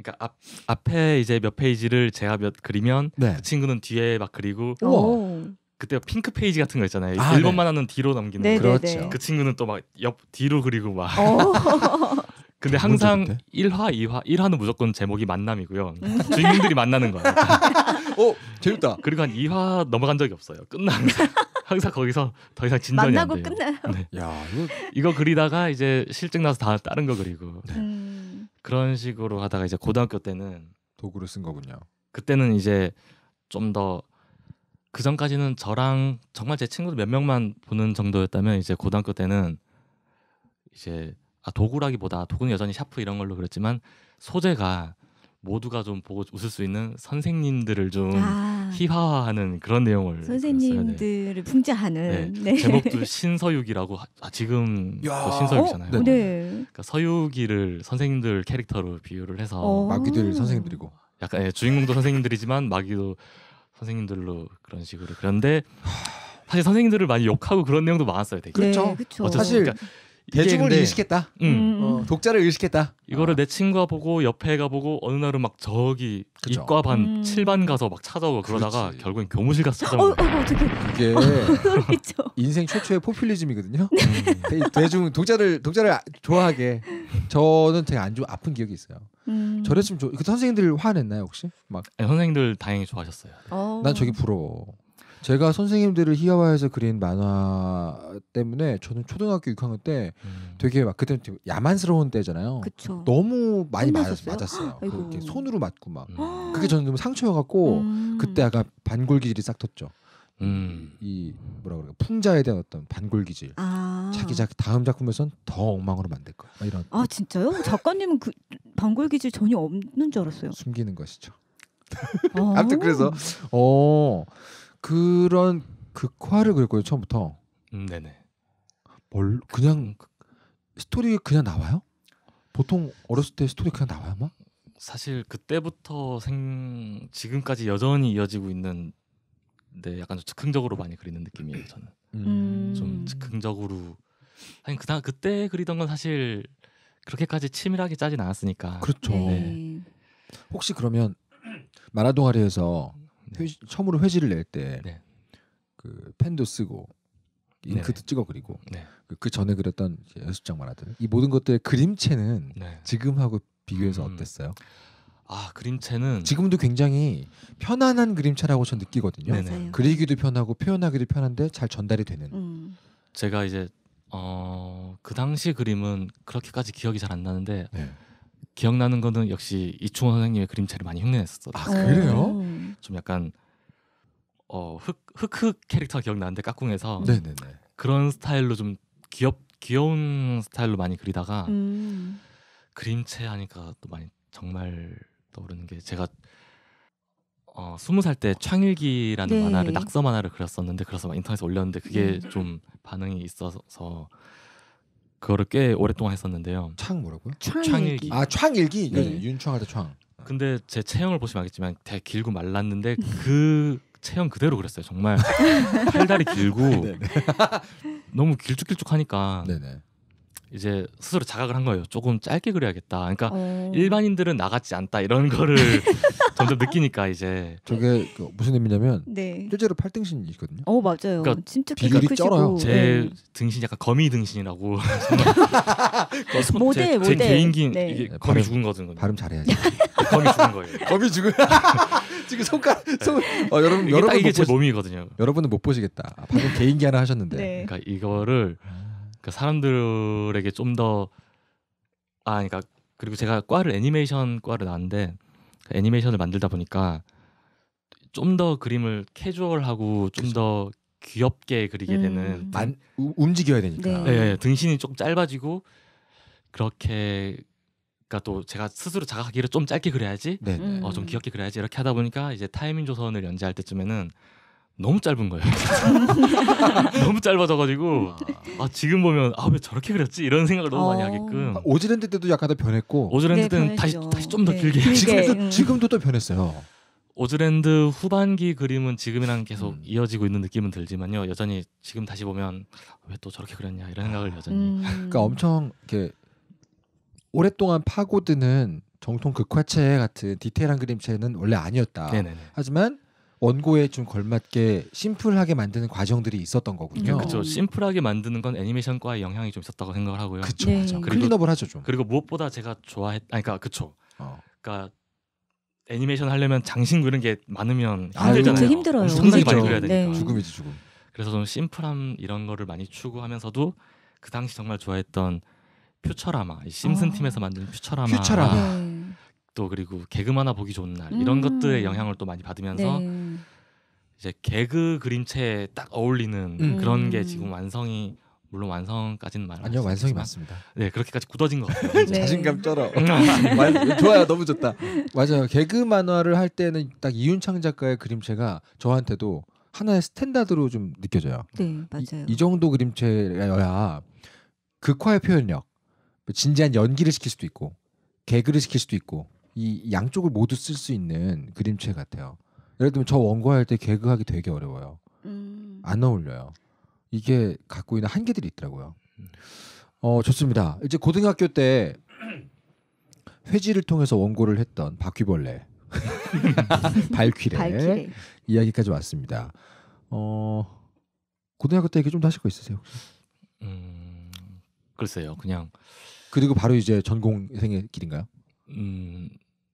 그러니까 앞 앞에 이제 몇 페이지를 제가 몇 그리면 네. 그 친구는 뒤에 막 그리고 우 그때 핑크 페이지 같은 거 있잖아요. 아, 1번만 네. 하는 뒤로 넘기는 네, 거. 네, 네. 그렇죠. 그 친구는 또 막 옆 뒤로 그리고 막. 어. 근데 항상 1화, 2화, 1화는 무조건 제목이 만남이고요. 음. 주인공들이 만나는 거예요. 오, 어, 재밌다. 그리고 한 2화 넘어간 적이 없어요. 끝나는 항상 거기서 더 이상 진전이 만나고 안 돼요. 끝나요. 네. 야, 이거... 이거 그리다가 이제 실증 나서 다 다른 거 그리고. 네. 음... 그런 식으로 하다가 이제 고등학교 때는 도구를 쓴 거군요. 그때는 이제 좀 더 그 전까지는 저랑 정말 제 친구들 몇 명만 보는 정도였다면 이제 고등학교 때는 이제 아 도구라기보다 도구는 여전히 샤프 이런 걸로 그랬지만 소재가 모두가 좀 보고 웃을 수 있는 선생님들을 좀 아. 희화화하는 그런 내용을 선생님들을 풍자하는 네. 네. 제목도 신서유기라고 하, 아, 지금 어? 신서유기잖아요. 어? 그러니까 서유기를 선생님들 캐릭터로 비유를 해서 어. 마귀들 선생님들이고 약간 예, 주인공도 선생님들이지만 마귀도 선생님들로 그런 식으로 그런데 사실 선생님들을 많이 욕하고 그런 내용도 많았어요. 되게. 그렇죠. 네, 그렇죠. 사실 그러니까 대중을 근데, 의식했다. 음. 음, 음. 어, 독자를 의식했다. 이거를 아. 내 친구가 보고 옆에 가 보고 어느 날은 막 저기 그쵸. 이과 반, 음. 7반 가서 막 찾아오고 그렇지. 그러다가 결국엔 교무실 갔었 어, 어, 어떻게? 이게 그렇죠. 인생 최초의 포퓰리즘이거든요. 네. 음. 대중 독자를 독자를 아, 좋아하게 저는 되게 안 좋은 아픈 기억이 있어요. 음. 저랬으면 좋. 그 선생님들 화냈나요 혹시? 막 네, 선생님들 다행히 좋아하셨어요. 오. 어. 난 저기 부러워. 제가 선생님들을 희화화해서 그린 만화 때문에 저는 초등학교 6학년 때 음. 되게 막 그때는 되게 야만스러운 때잖아요. 그쵸. 너무 많이 혼나셨어요? 맞았, 어요 그렇게 손으로 맞고 막 음. 그게 저는 너무 상처여갖고 음. 그때 약간 반골기질이 싹 텄죠. 음. 이 뭐라 그래 풍자에 대한 어떤 반골기질 아. 자기 작 다음 작품에선 더 엉망으로 만들 거야 이런 아 진짜요 작가님은 그 반골기질 전혀 없는 줄 알았어요 숨기는 것이죠 어. 아무튼 그래서 어 그런 극화를 그릴 거예요 처음부터. 음, 네네. 뭘 그냥 스토리 그냥 나와요? 보통 어렸을 때 스토리 그냥 나와요, 막? 사실 그때부터 생 지금까지 여전히 이어지고 있는 네 약간 좀 즉흥적으로 많이 그리는 느낌이에요, 저는. 음. 좀 음. 즉흥적으로 아니 그당 그때 그리던 건 사실 그렇게까지 치밀하게 짜진 않았으니까. 그렇죠. 네. 네. 혹시 그러면 마라동아리에서 네. 회시, 처음으로 회지를 낼때 네. 그 펜도 쓰고 잉크도 네. 찍어 그리고 그, 그 전에 그렸던 연습장 만화들 이 모든 것들의 그림체는 지금하고 비교해서 음. 어땠어요? 아 그림체는 지금도 굉장히 편안한 그림체라고 전 느끼거든요. 네네. 그리기도 편하고 표현하기도 편한데 잘 전달이 되는. 음. 제가 이제 어, 그 당시 그림은 그렇게까지 기억이 잘 안 나는데 네. 기억나는 거는 역시 이충원 선생님의 그림체를 많이 흉내냈었어요. 아 그래요? 음. 좀 약간 어흑흑 캐릭터 기억나는데 까꿍에서 네네네. 그런 스타일로 좀 귀엽 귀여운 스타일로 많이 그리다가 음. 그림체 하니까 또 많이 정말 떠오르는 게 제가 어 스무 살 때 창일기라는 네. 만화를 낙서 만화를 그렸었는데 그래서 막 인터넷에 올렸는데 그게 음. 좀 반응이 있어서 그거를 꽤 오랫동안 했었는데요. 창 뭐라고요? 창일기. 아 창일기 네. 윤창할 때 창. 근데 제 체형을 보시면 알겠지만 되게 길고 말랐는데 그 체형 그대로 그랬어요. 정말 팔다리 길고 네, 네. 너무 길쭉길쭉하니까 네네. 네. 이제 스스로 자각을 한 거예요. 조금 짧게 그려야겠다. 그러니까 어... 일반인들은 나같지 않다 이런 거를 점점 느끼니까 이제 저게 그 무슨 의미냐면 네. 실제로 팔등신이 있거든요. 어 맞아요. 그러니까 진짜 비율이 쩔어요. 제 네. 등신 약간 거미 등신이라고 모델 모델 제 개인기 네. 이게 네, 거미 발음, 죽은 거든 발음 잘해야지. 네, 거미 죽은 거예요. 거미 죽은 지금 손가락 네. 손 어, 여러분 여러분 이게 제 보시... 몸이거든요. 여러분은 못 보시겠다. 방금 개인기 하나 하셨는데 네. 그러니까 이거를 아. 그러니까 사람들에게 좀 더 아 그러니까 그리고 제가 과를 애니메이션 과를 나왔는데 그 애니메이션을 만들다 보니까 좀 더 그림을 캐주얼하고 좀 더 귀엽게 그리게 음. 되는 만, 우, 움직여야 되니까 네. 네. 등신이 좀 짧아지고 그렇게 그러니까 또 제가 스스로 자각하기를 좀 짧게 그려야지 네. 음. 어, 좀 귀엽게 그려야지 이렇게 하다 보니까 이제 타이밍 조선을 연재할 때쯤에는 너무 짧은 거예요. 너무 짧아져가지고 아 지금 보면 아 왜 저렇게 그렸지 이런 생각을 너무 어... 많이 하게끔. 아, 오즈랜드 때도 약간 더 변했고. 오즈랜드 네, 때는 변 다시 다시 좀 더길 네. 길게. 지금도 음. 지금도 또 변했어요. 오즈랜드 후반기 그림은 지금이랑 계속 음. 이어지고 있는 느낌은 들지만요. 여전히 지금 다시 보면 아, 왜또 저렇게 그렸냐 이런 아. 생각을 여전히. 음. 그러니까 엄청 이렇게 오랫동안 파고드는 정통 극화체 그 같은 디테일한 그림체는 원래 아니었다. 네네네. 하지만 원고에 좀 걸맞게 심플하게 만드는 과정들이 있었던 거군요. 음. 그렇죠. 심플하게 만드는 건 애니메이션과의 영향이 좀 있었다고 생각을 하고요. 그렇죠. 네. 클린업을 하죠 좀. 그리고 무엇보다 제가 좋아했, 아니, 그러니까 그렇죠. 어. 그러니까 애니메이션 하려면 장신구 런게 많으면 힘들잖아요. 아, 힘들어요. 상당히 많이 그려야 되니까. 네. 죽음이지 죽음. 그래서 좀 심플함 이런 거를 많이 추구하면서도 그 당시 정말 좋아했던 퓨처라마, 심슨 아. 팀에서 만든 퓨처라마. 퓨처라마. 네. 또 그리고 개그 만화 보기 좋은 날 이런 음. 것들의 영향을 또 많이 받으면서 네. 이제 개그 그림체에 딱 어울리는 음. 그런 게 지금 완성이 물론 완성까지는 말 아니요 완성이 맞습니다. 네 그렇게까지 굳어진 것 같아요. 네. 자신감 쩔어. 음. 좋아요 너무 좋다. 맞아요 개그 만화를 할 때는 딱 이윤창 작가의 그림체가 저한테도 하나의 스탠다드로 좀 느껴져요. 네 맞아요. 이, 이 정도 그림체여야 극화의 그 표현력, 뭐 진지한 연기를 시킬 수도 있고 개그를 시킬 수도 있고 이 양쪽을 모두 쓸 수 있는 그림체 같아요. 예를 들면 저 원고할 때 개그하기 되게 어려워요. 음. 안 어울려요. 이게 갖고 있는 한계들이 있더라고요. 어 좋습니다. 이제 고등학교 때 회지를 통해서 원고를 했던 바퀴벌레 발퀴레, 이야기까지 왔습니다. 어 고등학교 때 얘기 좀 하실 거 있으세요? 음 글쎄요, 그냥 그리고 바로 이제 전공생의 길인가요? 음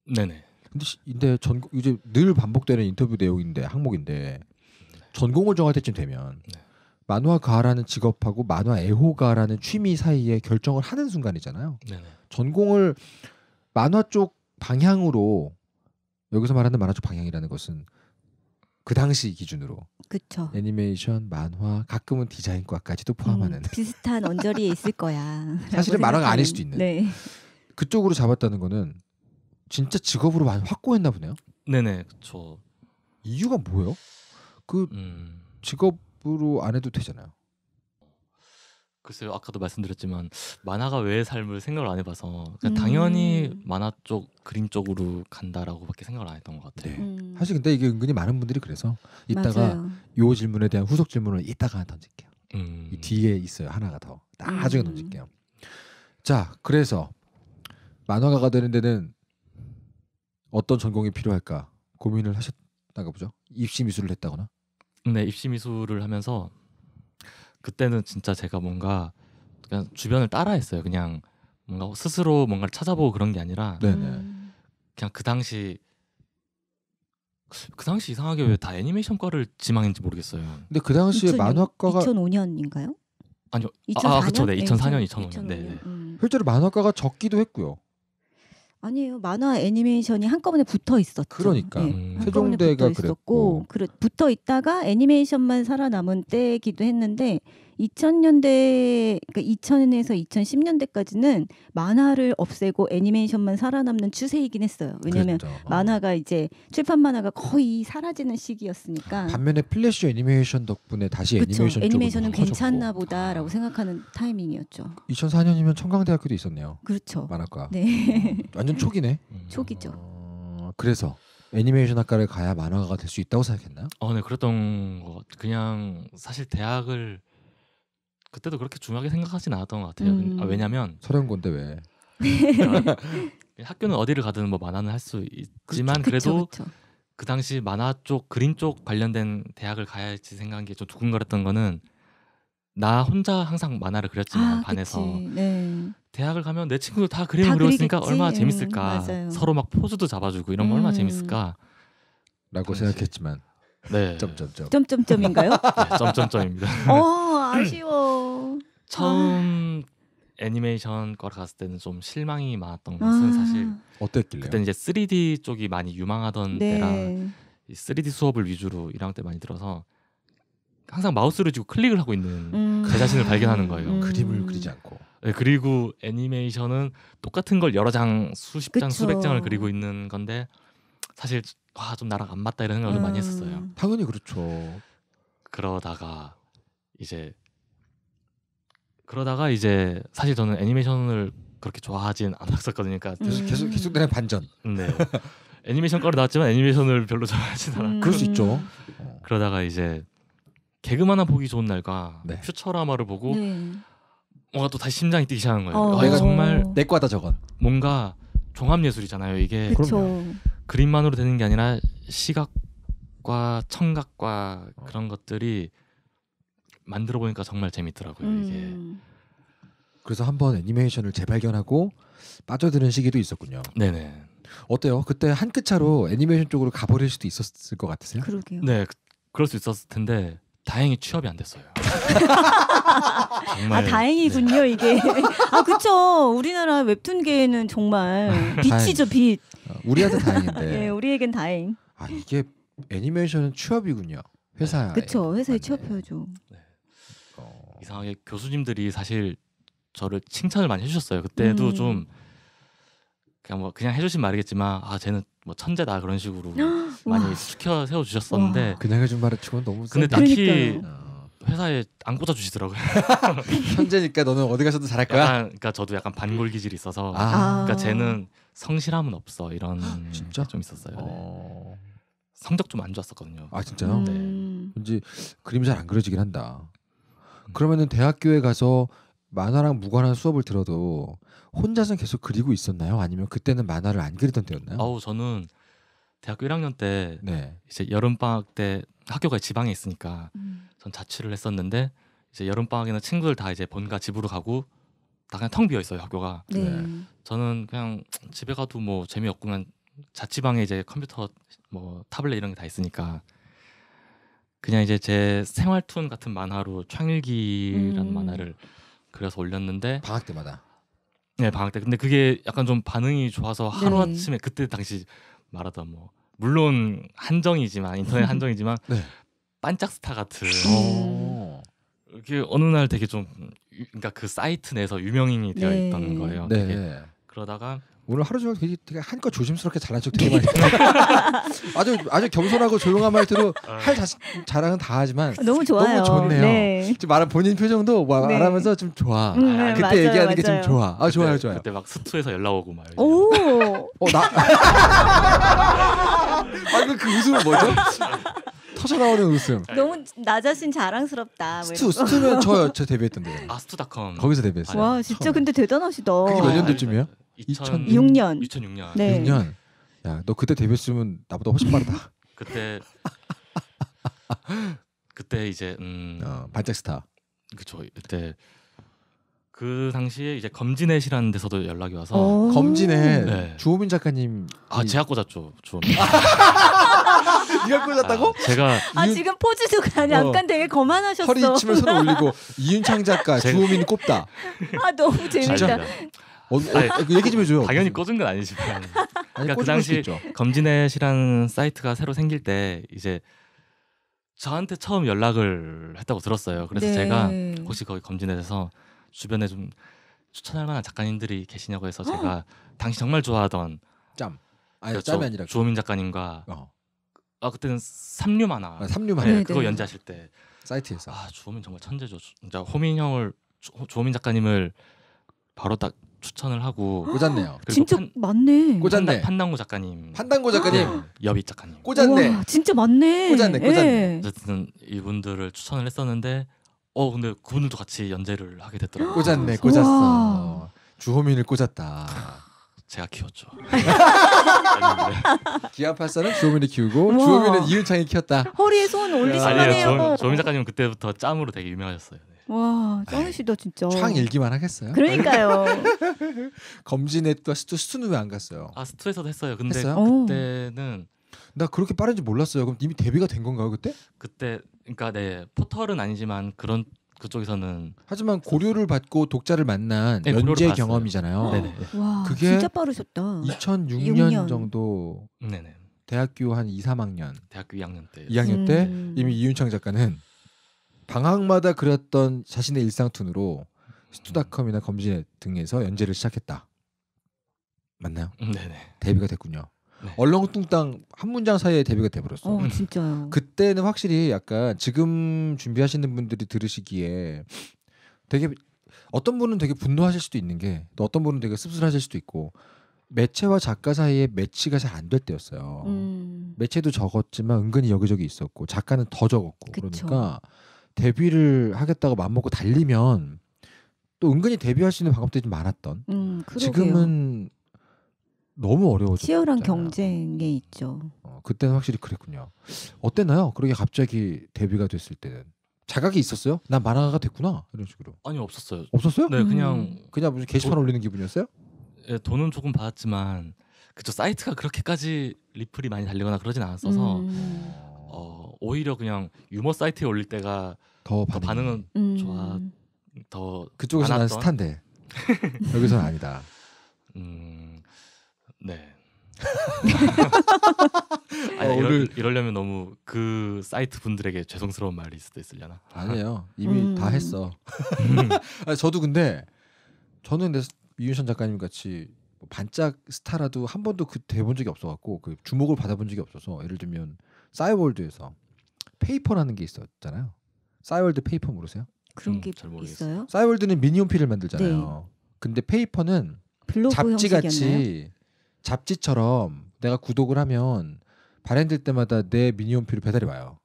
네네. 근데, 근데 전 이제 늘 반복되는 인터뷰 내용인데 항목인데 전공을 정할 때쯤 되면 네. 만화가라는 직업하고 만화 애호가라는 취미 사이에 결정을 하는 순간이잖아요. 네네. 전공을 만화 쪽 방향으로 여기서 말하는 만화 쪽 방향이라는 것은 그 당시 기준으로 그쵸. 애니메이션, 만화, 가끔은 디자인과까지도 음, 포함하는 음, 비슷한 언저리에 있을 거야. 사실은 만화가 아닐 수도 있는. 네. 그쪽으로 잡았다는 거는 진짜 직업으로 많이 확고했나 보네요. 네네 그렇죠. 이유가 뭐요그 음... 직업으로 안 해도 되잖아요. 글쎄요 아까도 말씀드렸지만 만화가 왜 삶을 생각을 안 해봐서 그냥 음... 당연히 만화 쪽 그림 쪽으로 간다라고밖에 생각을 안 했던 것 같아요. 네. 음... 사실 근데 이게 은근히 많은 분들이 그래서 이따가 맞아요. 요 질문에 대한 후속 질문을 이따가 던질게요. 음... 이 뒤에 있어요 하나가 더 나중에 음. 던질게요. 자 그래서 만화가가 되는 데는 어떤 전공이 필요할까 고민을 하셨다가 보죠. 입시 미술을 했다거나. 네, 입시 미술을 하면서 그때는 진짜 제가 뭔가 그냥 주변을 따라했어요. 그냥 뭔가 스스로 뭔가를 찾아보고 그런 게 아니라 네네. 네. 음. 그냥 그 당시 그 당시 이상하게 왜 다 애니메이션과를 지망했는지 모르겠어요. 근데 그 당시에 2000, 만화과가 2005년인가요? 아니요. 2004년? 아, 아 그쵸. 네. 2004년, 2005년. 2005년. 네. 음. 실제로 만화과가 적기도 했고요. 아니에요. 만화 애니메이션이 한꺼번에 붙어 있었죠. 그러니까 네. 음. 한꺼번에 세종대가 붙어 있었고 그랬고. 그래, 붙어 있다가 애니메이션만 살아남은 때기도 했는데 2000년대 그러니까 2000에서 2010년대까지는 만화를 없애고 애니메이션만 살아남는 추세이긴 했어요. 왜냐하면 그렇죠. 어. 만화가 이제 출판 만화가 거의 사라지는 시기였으니까. 반면에 플래시 애니메이션 덕분에 다시 애니메이션 애니메이션은 괜찮나 보다라고 생각하는 타이밍이었죠. 2004년이면 청강대학교도 있었네요. 그렇죠. 만화과. 네. 어, 완전 초기네. 초기죠. 어, 그래서 애니메이션 학과를 가야 만화가가 될 수 있다고 생각했나요? 어, 네, 그랬던 것. 그냥 사실 대학을 그때도 그렇게 중요하게 생각하진 않았던 것 같아요. 아, 음. 아, 왜냐면 하 서령군데 왜? 학교는 어디를 가든 뭐 만화는 할 수 있지만 그쵸, 그래도 그쵸. 그 당시 만화 쪽 그림 쪽 관련된 대학을 가야지 할 생각한 게 좀 두근거렸던 거는 나 혼자 항상 만화를 그렸지만 아, 반에서 네. 대학을 가면 내 친구들 다 그림을 다그있으니까 얼마나 음, 재밌을까 네, 서로 막 포즈도 잡아주고 이런 거 음. 얼마나 재밌을까라고 그 생각했지만 네 점점점 점점점인가요? 네, 점점점입니다. 어 아쉬워. 처음 아. 애니메이션과를 갔을 때는 좀 실망이 많았던 아. 것은 아. 사실 어땠길래? 그때 이제 3D 쪽이 많이 유망하던 네. 때라 3D 수업을 위주로 1학년 때 많이 들어서 항상 마우스를 쥐고 클릭을 하고 있는 음. 제 자신을 발견하는 거예요. 음. 그림을 그리지 않고. 네, 그리고 애니메이션은 똑같은 걸 여러 장, 수십 장, 그쵸. 수백 장을 그리고 있는 건데 사실 와, 좀 나랑 안 맞다 이런 생각을 음. 많이 했었어요. 당연히 그렇죠. 그러다가 이제 그러다가 이제 사실 저는 애니메이션을 그렇게 좋아하진 않았었거든요. 그러니까 계속 음. 계속 계속되는 반전. 네. 애니메이션 거로 나왔지만 애니메이션을 별로 좋아하진 음. 않았고. 그럴 수 있죠. 그러다가 이제 개그만화 보기 좋은 날과 네. 퓨처라마를 보고 네. 뭔가 또 다시 심장이 뛰기 시작한 거예요. 어. 아, 내가 정말 내 과다 저건. 뭔가 종합 예술이잖아요. 이게 그럼요. 그림만으로 되는 게 아니라 시각과 청각과 그런 것들이 만들어 보니까 정말 재밌더라고요 음. 이게. 그래서 한번 애니메이션을 재발견하고 빠져드는 시기도 있었군요. 네네. 어때요? 그때 한끗 차로 애니메이션 쪽으로 가버릴 수도 있었을 것 같으세요? 그러게요. 네, 그, 그럴 수 있었을 텐데 다행히 취업이 안 됐어요. 정말, 아 다행이군요 네. 이게. 아 그쵸. 우리나라 웹툰계에는 정말 아, 빛이죠 빛. 어, 우리한테 다행인데. 네, 우리에겐 다행. 아 이게 애니메이션은 취업이군요. 회사. 그쵸. 회사에 맞네. 취업해죠 네. 이상하게 교수님들이 사실 저를 칭찬을 많이 해주셨어요. 그때도 음. 좀 그냥 뭐 그냥 해주신 말이겠지만 아 쟤는 뭐 천재다 그런 식으로 많이 수켜 세워 주셨었는데 그냥 해준 말치고 너무 근데 딱히 어. 회사에 안 꽂아 주시더라고요. 천재니까 너는 어디 가서도 잘할 거야. 약간, 그러니까 저도 약간 반골 기질이 있어서 아. 그러니까 쟤는 성실함은 없어 이런 아, 진짜 좀 있었어요. 네. 어. 성적 좀 안 좋았었거든요. 아 진짜요? 음. 네. 음. 왠 그림이 잘 안 그려지긴 한다. 그러면은 대학교에 가서 만화랑 무관한 수업을 들어도 혼자서 계속 그리고 있었나요? 아니면 그때는 만화를 안 그리던 때였나요? 아우 저는 대학교 1학년 때 네. 이제 여름 방학 때 학교가 지방에 있으니까 음. 전 자취를 했었는데 이제 여름 방학에는 친구들 다 이제 본가 집으로 가고 다 그냥 텅 비어 있어요 학교가. 네. 네. 저는 그냥 집에 가도 뭐 재미없고 그냥 자취방에 이제 컴퓨터 뭐 타블렛 이런 게 다 있으니까 그냥 이제 제 생활툰 같은 만화로 창일기라는 음. 만화를 그래서 올렸는데 방학 때마다 네 방학 때 근데 그게 약간 좀 반응이 좋아서 하루 네. 아침에 그때 당시 말하던 뭐 물론 한정이지만 인터넷 한정이지만 네. 반짝스타 같은 음. 어. 이게 어느 날 되게 좀 그러니까 그 사이트 내에서 유명인이 되어 네. 있던 네. 거예요. 네. 그러다가 오늘 하루 종일 되게, 되게 한껏 조심스럽게 잘난 척 되게 많이 아주 아주 겸손하고 조용한 말투로 아. 할 자, 자랑은 다 하지만 아, 너무 좋아요. 너무 좋네요. 네. 지금 말한 본인 표정도 와, 네. 말하면서 좀 좋아. 음, 네, 그때 맞아요, 얘기하는 게 좀 좋아. 아 좋아요, 그때, 좋아요. 그때 막 스투에서 연락 오고 막. 오. 어 나. 방금 아, 그 웃음은 뭐죠? 터져 나오는 웃음. 너무 나 자신 자랑스럽다. 스투 뭐 스투면 저저 데뷔했던데. 아 스투닷컴. 거기서 데뷔했어요. 와 진짜 처음 근데 대단하시다. 그게 몇 년도쯤이에요? 2006년. 2006년. 네. 6년. 야, 너 그때 데뷔했으면 나보다 훨씬 빠르다. 그때 그때 이제 음 어, 반짝 스타. 그쵸. 그때 그 당시에 이제 검진넷이라는 데서도 연락이 와서 검진넷 네. 주호민 작가님 아 제가 꽂았죠 주호민 네가 꽂았다고? 아, 제가 아 이윤... 지금 포즈도 그냥 어. 약간 되게 거만하셨어 허리 치면 손 올리고 이윤창 작가 제가... 주호민 꼽다 아 너무 재밌다 아, 어, 어, 아, 그 얘기 좀 해줘요. 당연히 꺼준 건 아니지만. 그러니까 그 당시 검진넷이라는 사이트가 새로 생길 때 이제 저한테 처음 연락을 했다고 들었어요. 그래서 네. 제가 혹시 거기 검진넷에서 주변에 좀 추천할 만한 작가님들이 계시냐고 해서 제가 아! 당시 정말 좋아하던 짬 아니 그렇죠. 짬이 아니라 그 조민 작가님과 어. 아 그때는 삼류 만화 아, 삼류 만화 네, 네, 그거 네. 연재하실 때 사이트에서 아 주호민 정말 천재죠. 진짜 호민 형을 조, 호민 작가님을 바로 딱 추천을 하고 꽂았네요. 진짜 판, 맞네. 꽂았네. 판단, 고 작가님. 판단고 작가님. 아. 여비 작가님. 꽂았네. 와, 진짜 맞네. 꽂았네. 꽂았네. 예. 어쨌든 이분들을 추천을 했었는데 어 근데 그분들도 같이 연재를 하게 됐더라고요. 꽂았네. 꽂았어. 주호민을 꽂았다. 제가 키웠죠. 기아팔사는 주호민이 키우고 주호민은 이은창이 키웠다. 허리에 손 올리시네요. 조민 작가님은 그때부터 짬으로 되게 유명하셨어요. 와, 정희 씨도 진짜. 창 일기만 하겠어요? 그러니까요. 검진했다 스투 스투는 왜안 갔어요? 아 스투에서도 했어요. 근데 했어요? 어. 그때는 나 그렇게 빠른지 몰랐어요. 그럼 이미 데뷔가 된 건가요 그때? 그때 그러니까 네 포털은 아니지만 그런 그쪽에서는 하지만 고려를 받고 독자를 만난 네, 연재 경험이잖아요. 네네. 네, 네. 와, 그게 진짜 빠르셨다. 2006년 6년. 정도. 네네. 네. 대학교 한 2, 3학년. 대학교 2학년 때. 2학년 음. 때 이미 이윤창 작가는 방학마다 그렸던 자신의 일상툰으로 스투닷컴이나 음. 검진 등에서 연재를 시작했다. 맞나요? 음, 네네. 데뷔가 됐군요. 네. 얼렁뚱땅 한 문장 사이에 데뷔가 돼버렸어. 어, 진짜요. 그때는 확실히 약간 지금 준비하시는 분들이 들으시기에 되게 어떤 분은 되게 분노하실 수도 있는 게 또 어떤 분은 되게 씁쓸하실 수도 있고 매체와 작가 사이에 매치가 잘 안 될 때였어요. 음. 매체도 적었지만 은근히 여기저기 있었고 작가는 더 적었고 그쵸. 그러니까 데뷔를 하겠다고 마음먹고 달리면 또 은근히 데뷔할 수 있는 방법들이 좀 많았던 음, 지금은 너무 어려워졌 치열한 경쟁에 있죠. 어, 그때는 확실히 그랬군요. 어땠나요? 그러게 갑자기 데뷔가 됐을 때는 자각이 있었어요? 난 만화가가 됐구나 이런 식으로. 아니 없었어요. 없었어요? 네, 그냥 음. 그냥 무슨 게시판 도, 올리는 기분이었어요? 예, 돈은 조금 받았지만 그저 사이트가 그렇게까지 리플이 많이 달리거나 그러진 않았어서 음. 어, 오히려 그냥 유머 사이트에 올릴 때가 더, 더 반응은 음. 좋아 더 그쪽에서 는 스탄데 여기서는 아니다. 음, 네. 아니, 어, 이럴, 이러려면 너무 그 사이트 분들에게 죄송스러운 말일 수도 있으려나? 아니에요. 음. 이미 음. 다 했어. 음. 아니, 저도 근데 저는 근데 이윤선 작가님 같이 반짝 스타라도 한 번도 그 돼본 적이 없어갖고 그 주목을 받아본 적이 없어서 예를 들면 사이월드에서 페이퍼라는 게 있었잖아요. 싸이월드 페이퍼 모르세요? 그런 음, 게 있어요? 싸이월드는 미니홈피를 만들잖아요. 네. 근데 페이퍼는 잡지같이 잡지처럼 내가 구독을 하면 발행될 때마다 내 미니홈피로 배달이 와요.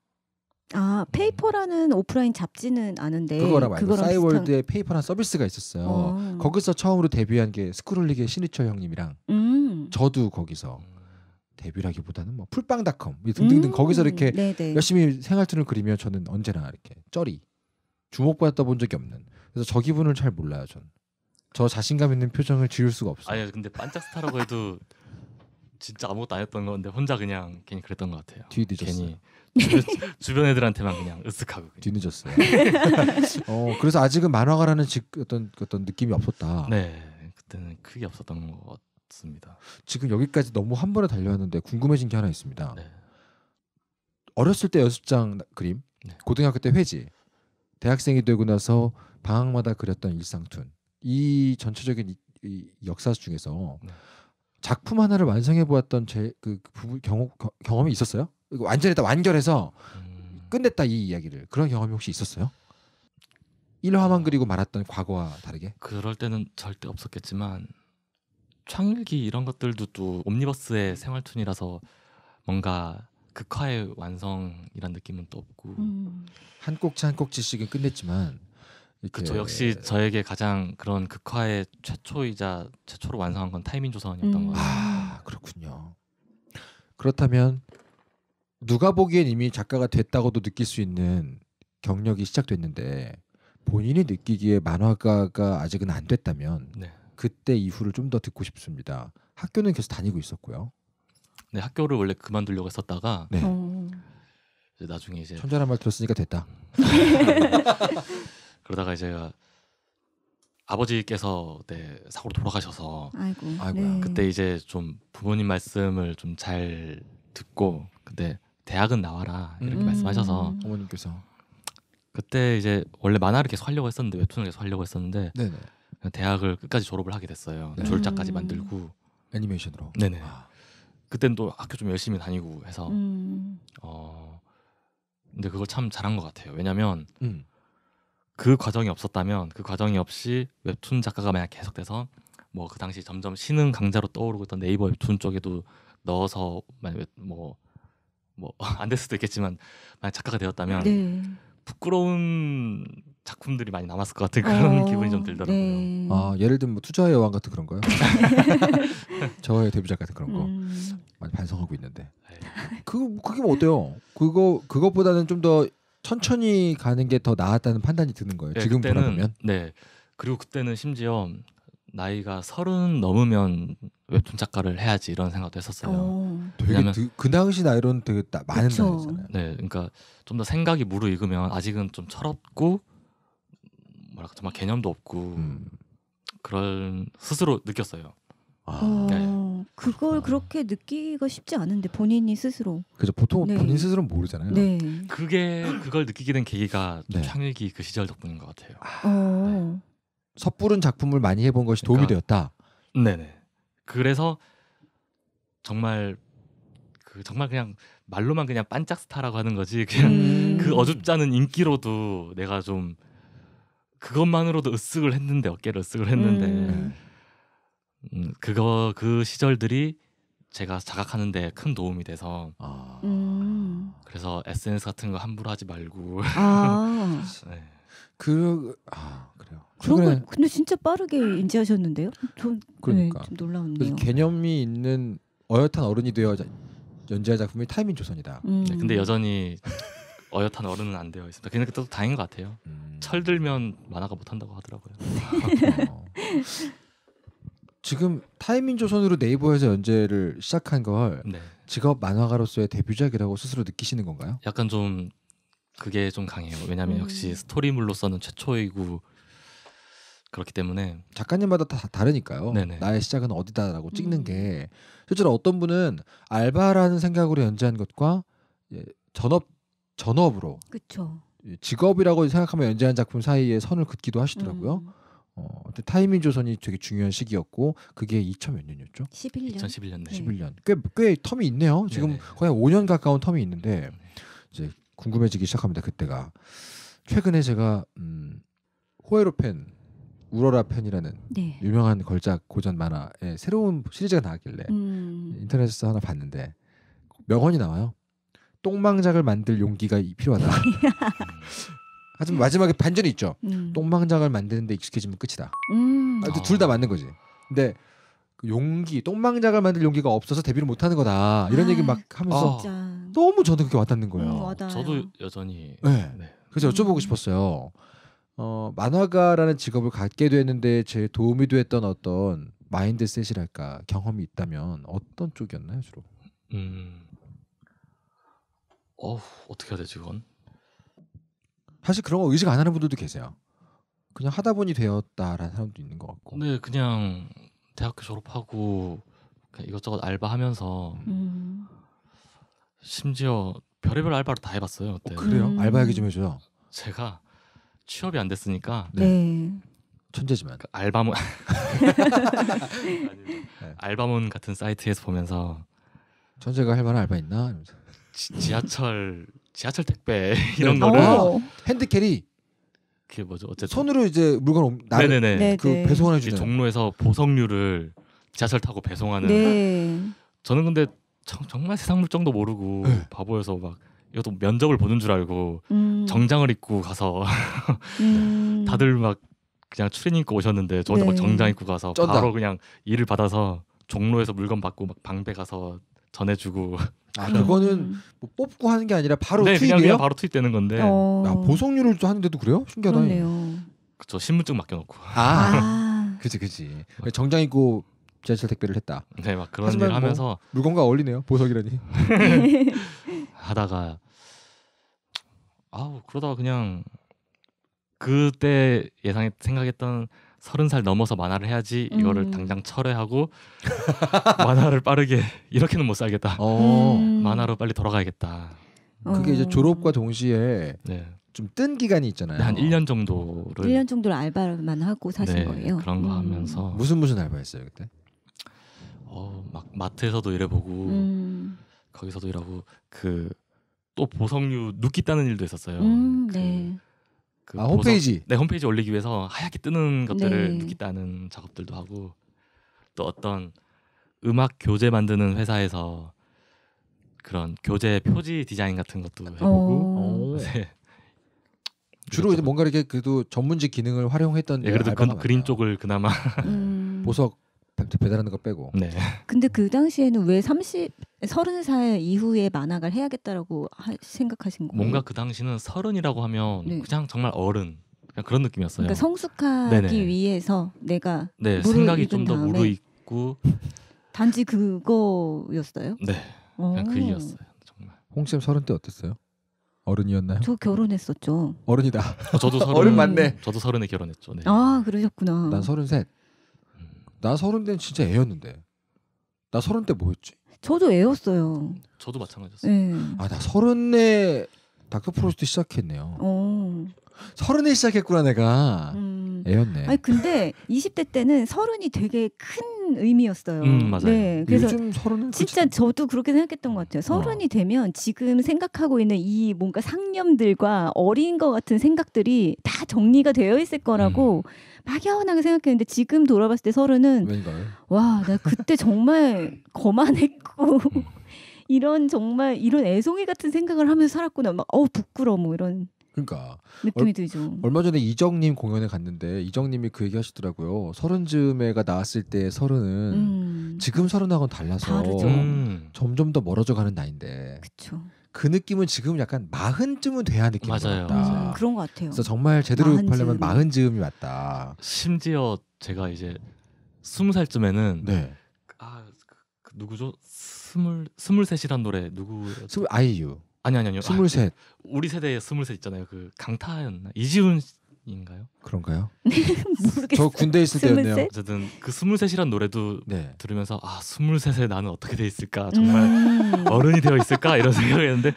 아 페이퍼라는 오프라인 잡지는 아는데 그거랑 말고 싸이월드에 비슷한... 페이퍼라는 서비스가 있었어요. 어. 거기서 처음으로 데뷔한 게 스크롤릭의 신희철 형님이랑 음. 저도 거기서 음. 데뷔라기보다는 뭐 풀빵닷컴 등등등 음~ 거기서 이렇게 네네. 네. 열심히 생활투을그리며 저는 언제나 이렇게 쩌리 주목받다 았본 적이 없는 그래서 저 기분을 잘 몰라요 전. 저 자신감 있는 표정을 지울 수가 없어요. 아니 근데 반짝스타라고 해도 진짜 아무것도 아니었던 건데 혼자 그냥 괜히 그랬던 것 같아요. 뒤 늦었어요. 주변, 애들한테만 그냥 으쓱하고 그냥. 뒤 늦었어요. 어 그래서 아직은 만화가라는 직 어떤 어떤 느낌이 없었다. 네 그때는 크게 없었던 것 같아요 같습니다. 지금 여기까지 너무 한 번에 달려왔는데 궁금해진 게 하나 있습니다. 네. 어렸을 때 연습장 그림, 네. 고등학교 때 회지, 대학생이 되고 나서 방학마다 그렸던 일상툰 이 전체적인 이, 이 역사 중에서 네. 작품 하나를 완성해 보았던 제그 그, 그 경험 경험이 있었어요? 완전히 다 완결해서 음... 끝냈다 이 이야기를 그런 경험이 혹시 있었어요? 일화만 아. 그리고 말았던 과거와 다르게 그럴 때는 절대 없었겠지만 창일기 이런 것들도 또 옴니버스의 생활툰이라서 뭔가 극화의 완성이란 느낌은 또 없고 음. 한 꼭지 한 꼭지씩은 끝냈지만 그쵸 역시 저에게 가장 그런 극화의 최초이자 최초로 완성한 건 타이밍 조선이었던 음. 거예요. 아 그렇군요. 그렇다면 누가 보기엔 이미 작가가 됐다고도 느낄 수 있는 경력이 시작됐는데 본인이 느끼기에 만화가가 아직은 안 됐다면 네. 그때 이후를 좀 더 듣고 싶습니다. 학교는 계속 다니고 있었고요. 네, 학교를 원래 그만두려고 했었다가 네. 어. 이제 나중에 이제 천재란 말 들었으니까 됐다. 그러다가 이제 아버지께서 네, 사고로 돌아가셔서 아이고. 아이고 네. 그때 이제 좀 부모님 말씀을 좀 잘 듣고 근데 대학은 나와라 이렇게 음. 말씀하셔서 어머님께서 그때 이제 원래 만화를 계속 하려고 했었는데 웹툰을 계속 하려고 했었는데 네네. 대학을 끝까지 졸업을 하게 됐어요. 네. 졸작까지 음. 만들고 애니메이션으로. 네네. 아. 그땐 또 학교 좀 열심히 다니고 해서 음. 어 근데 그걸 참 잘한 것 같아요. 왜냐하면 음. 그 과정이 없었다면 그 과정이 없이 웹툰 작가가 만약 계속돼서 뭐 그 당시 점점 신흥 강자로 떠오르고 있던 네이버 웹툰 쪽에도 넣어서 만약 뭐뭐안될 수도 있겠지만 만약 작가가 되었다면 네. 부끄러운 작품들이 많이 남았을 것 같은 그런 어... 기분이 좀 들더라고요. 네. 아 예를 들면 뭐 투자의 여왕 같은 그런 거요? 저의 데뷔작 같은 그런 거 음... 많이 반성하고 있는데 네. 그 그게 뭐 어때요? 그거 그것보다는 좀 더 천천히 가는 게 더 나았다는 판단이 드는 거예요. 네, 지금 그때는, 돌아보면 네 그리고 그때는 심지어 나이가 서른 넘으면 웹툰 작가를 해야지 이런 생각도 했었어요. 오. 어. 되게 그 당시 나이로는 되게 따, 많은 나이잖아요. 네, 그러니까 좀 더 생각이 무르익으면 아직은 좀 철없고 뭐랄까 정말 개념도 없고 음. 그런 스스로 느꼈어요. 아. 어, 네. 그걸 아. 그렇게 느끼기가 쉽지 않은데 본인이 스스로. 그죠 보통 네. 본인 스스로 모르잖아요. 네. 그게 그걸 느끼게 된 계기가 네. 창일기 그 시절 덕분인 것 같아요. 아. 어. 네. 섣부른 작품을 많이 해본 것이 그러니까, 도움이 되었다. 네네. 그래서 정말 그 정말 그냥 말로만 그냥 반짝 스타라고 하는 거지 그냥 음. 그 어줍잖은 인기로도 내가 좀 그것만으로도 으쓱을 했는데 어깨를 으쓱을 했는데 음. 음, 그거 그 시절들이 제가 자각하는데 큰 도움이 돼서 아. 음. 그래서 SNS 같은 거 함부로 하지 말고 아. 네. 그, 아 그래요. 그런 거 근데 진짜 빠르게 인지하셨는데요? 전 네, 그러니까 네, 좀 놀라운데요. 개념이 있는 어엿한 어른이 되어 연재할 작품이 타이밍 조선이다. 음. 네, 근데 여전히 어엿한 어른은 안 되어 있습니다. 그것도 다행인 것 같아요. 음. 철들면 만화가 못 한다고 하더라고요. 어. 지금 타이밍 조선으로 네이버에서 연재를 시작한 걸 네. 직업 만화가로서의 데뷔작이라고 스스로 느끼시는 건가요? 약간 좀 그게 좀 강해요. 왜냐하면 음. 역시 스토리물로서는 최초이고 그렇기 때문에 작가님마다 다 다르니까요. 네네. 나의 시작은 어디다라고 찍는 음. 게 실제로 어떤 분은 알바라는 생각으로 연재한 것과 전업 전업으로 그쵸. 직업이라고 생각하면 연재한 작품 사이에 선을 긋기도 하시더라고요. 음. 어, 타이밍 조선이 되게 중요한 시기였고 그게 2000 몇 년이었죠? 11년. 2011년. 네. 11년. 꽤 꽤 텀이 있네요. 지금 네네. 거의 5년 가까운 텀이 있는데 네. 이제 궁금해지기 시작합니다. 그때가 최근에 제가 음, 호에로 팬 우러라 팬이라는 네. 유명한 걸작 고전 만화의 새로운 시리즈가 나왔길래 음. 인터넷에서 하나 봤는데 명언이 나와요. 똥망작을 만들 용기가 필요하다. 음. 하지만 마지막에 반전이 있죠. 음. 똥망작을 만드는데 익숙해지면 끝이다. 음. 아, 둘다 맞는 거지. 근데 그 용기, 똥망작을 만들 용기가 없어서 데뷔를 못하는 거다. 이런 아, 얘기 막 아, 하면서 진 너무 저도 그게 렇 와닿는 거예요. 음, 저도 여전히. 네. 네. 그래서 여쭤보고 음. 싶었어요. 어, 만화가라는 직업을 갖게 됐는데 제 도움이 됐던 어떤 마인드셋이랄까 경험이 있다면 어떤 쪽이었나요 주로? 음. 어우 어떻게 해야 되지 그건? 사실 그런 거 의식 안 하는 분들도 계세요. 그냥 하다 보니 되었다라는 사람도 있는 것 같고. 네, 그냥 대학교 졸업하고 그냥 이것저것 알바하면서 음. 심지어 별의별 알바를 다 해봤어요. 그때. 어, 그래요? 음. 알바 얘기 좀 해줘요. 제가 취업이 안 됐으니까. 네. 네. 천재지만 그 알바몬 네. 알바몬 같은 사이트에서 보면서 천재가 할 만한 알바 있나? 이러면서. 지, 하철 지하철 택배 이런 네. 거를 핸드캐리 그게 뭐죠? 어쨌든 손으로 이제 물건 나를 네, 네, 그 배송해 주는 종로에서 보석류를 지하철 타고 배송하는 네. 저는 근데 참, 정말 세상 물정도 모르고 네. 바보여서 막 이것도 면접을 보는 줄 알고 음. 정장을 입고 가서 음. 다들 막 그냥 출리 입고 오셨는데 저 혼자 네. 정장 입고 가서 쩐다. 바로 그냥 일을 받아서 종로에서 물건 받고 막 방배 가서 전해주고. 아 그거는 음. 뭐 뽑고 하는 게 아니라 바로 네, 투입이에요? 그냥, 바로 투입되는 건데. 어... 야, 보석률을 하는데도 그래요? 신기하다. 그렇죠. 신분증 맡겨놓고. 아, 그지 아. 그지. 정장 입고 지하철 택배를 했다. 네, 막 그런 일을 뭐 하면서 물건과 어울리네요. 보석이라니. 하다가 아우 그러다가 그냥 그때 예상했 생각했던 서른 살 넘어서 만화를 해야지 이거를 음. 당장 철회하고 만화를 빠르게 이렇게는 못 살겠다. 어. 음. 만화로 빨리 돌아가야겠다. 그게 이제 어. 졸업과 동시에 네. 좀뜬 기간이 있잖아요. 네, 한 1년 정도를 1년 정도를 알바만 하고 사신 네, 거예요. 그런 거 음. 하면서 무슨 무슨 알바했어요, 그때? 어, 막 마트에서도 일해 보고 음. 거기서도 일하고 그 또 보석류 눕기 따는 일도 있었어요. 음, 그, 네. 그 아, 홈페이지 네 홈페이지 올리기 위해서 하얗게 뜨는 것들을 네. 눕기따는 작업들도 하고 또 어떤 음악 교재 만드는 회사에서 그런 교재 표지 디자인 같은 것도 해보고 어. 네. 주로 이제 뭔가 이렇게 그래도 전문직 기능을 활용했던 예, 그래도 아, 그, 그림 쪽을 그나마 음. 보석 배달하는 거 빼고. 네. 근데 그 당시에는 왜 30, 30살 이후에 만학을 해야겠다라고 하, 생각하신 거예요? 뭔가 그 당시는 3 0이라고 하면 네. 그냥 정말 어른 그냥 그런 느낌이었어요. 그러니까 성숙하기 네네. 위해서 내가 네, 생각이 좀 더 무르익고 단지 그거였어요? 네. 어. 그냥 그 이였어요. 정말. 홍쌤 서른 때 어땠어요? 어른이었나요? 저 결혼했었죠. 어른이다. 어, 저도 서른. 어른 맞네. 저도 서른에 결혼했죠. 네. 아 그러셨구나. 난 서른셋. 나 서른 대는 진짜 애였는데 나 서른 대 뭐였지? 저도 애였어요. 저도 마찬가지였어요. 네. 아나 서른에 다크 프로스트 시작했네요. 어. 서른에 시작했구나 내가 음. 애였네. 아니 근데 20대 때는 서른이 되게 큰 의미였어요. 음, 맞아요. 네, 그래서 진짜 저도 그렇게 생각했던 것 같아요. 서른이 어. 되면 지금 생각하고 있는 이 뭔가 상념들과 어린 것 같은 생각들이 다 정리가 되어 있을 거라고 음. 막연하게 생각했는데 지금 돌아봤을 때 서른은 와, 나 그때 정말 거만했고 음. 이런 정말 이런 애송이 같은 생각을 하면서 살았구나. 막 어우 부끄러워 뭐 이런 그러니까 느낌이 얼, 들죠. 얼마 전에 이정님 공연에 갔는데 이정님이 그 얘기 하시더라고요. 서른 즈음에가 나왔을 때 서른은 음. 지금 서른하고는 달라서 음. 점점 더 멀어져 가는 나이인데. 그렇죠. 그 느낌은 지금 약간 마흔쯤은 돼야 느낌 맞아요. 맞아요. 그런 것 같아요. 그래서 정말 제대로 하려면 마흔 즈음이 맞다. 심지어 제가 이제 스무 살쯤에는 네. 아 그, 그 누구죠? 스물 스물셋이란 노래 누구? 스물 아이유. 아니 아니 아니요. 아, 스물셋. 아, 우리 세대의 스물셋 있잖아요. 그 강타였나 이지훈 인가요? 그런가요? 네, 모르겠어요. 저 군대 있을 때였네요. 어쨌든 그 스물셋이란 노래도 네. 들으면서 아 스물셋에 나는 어떻게 돼 있을까 정말 음. 어른이 되어 있을까 이런 생각했는데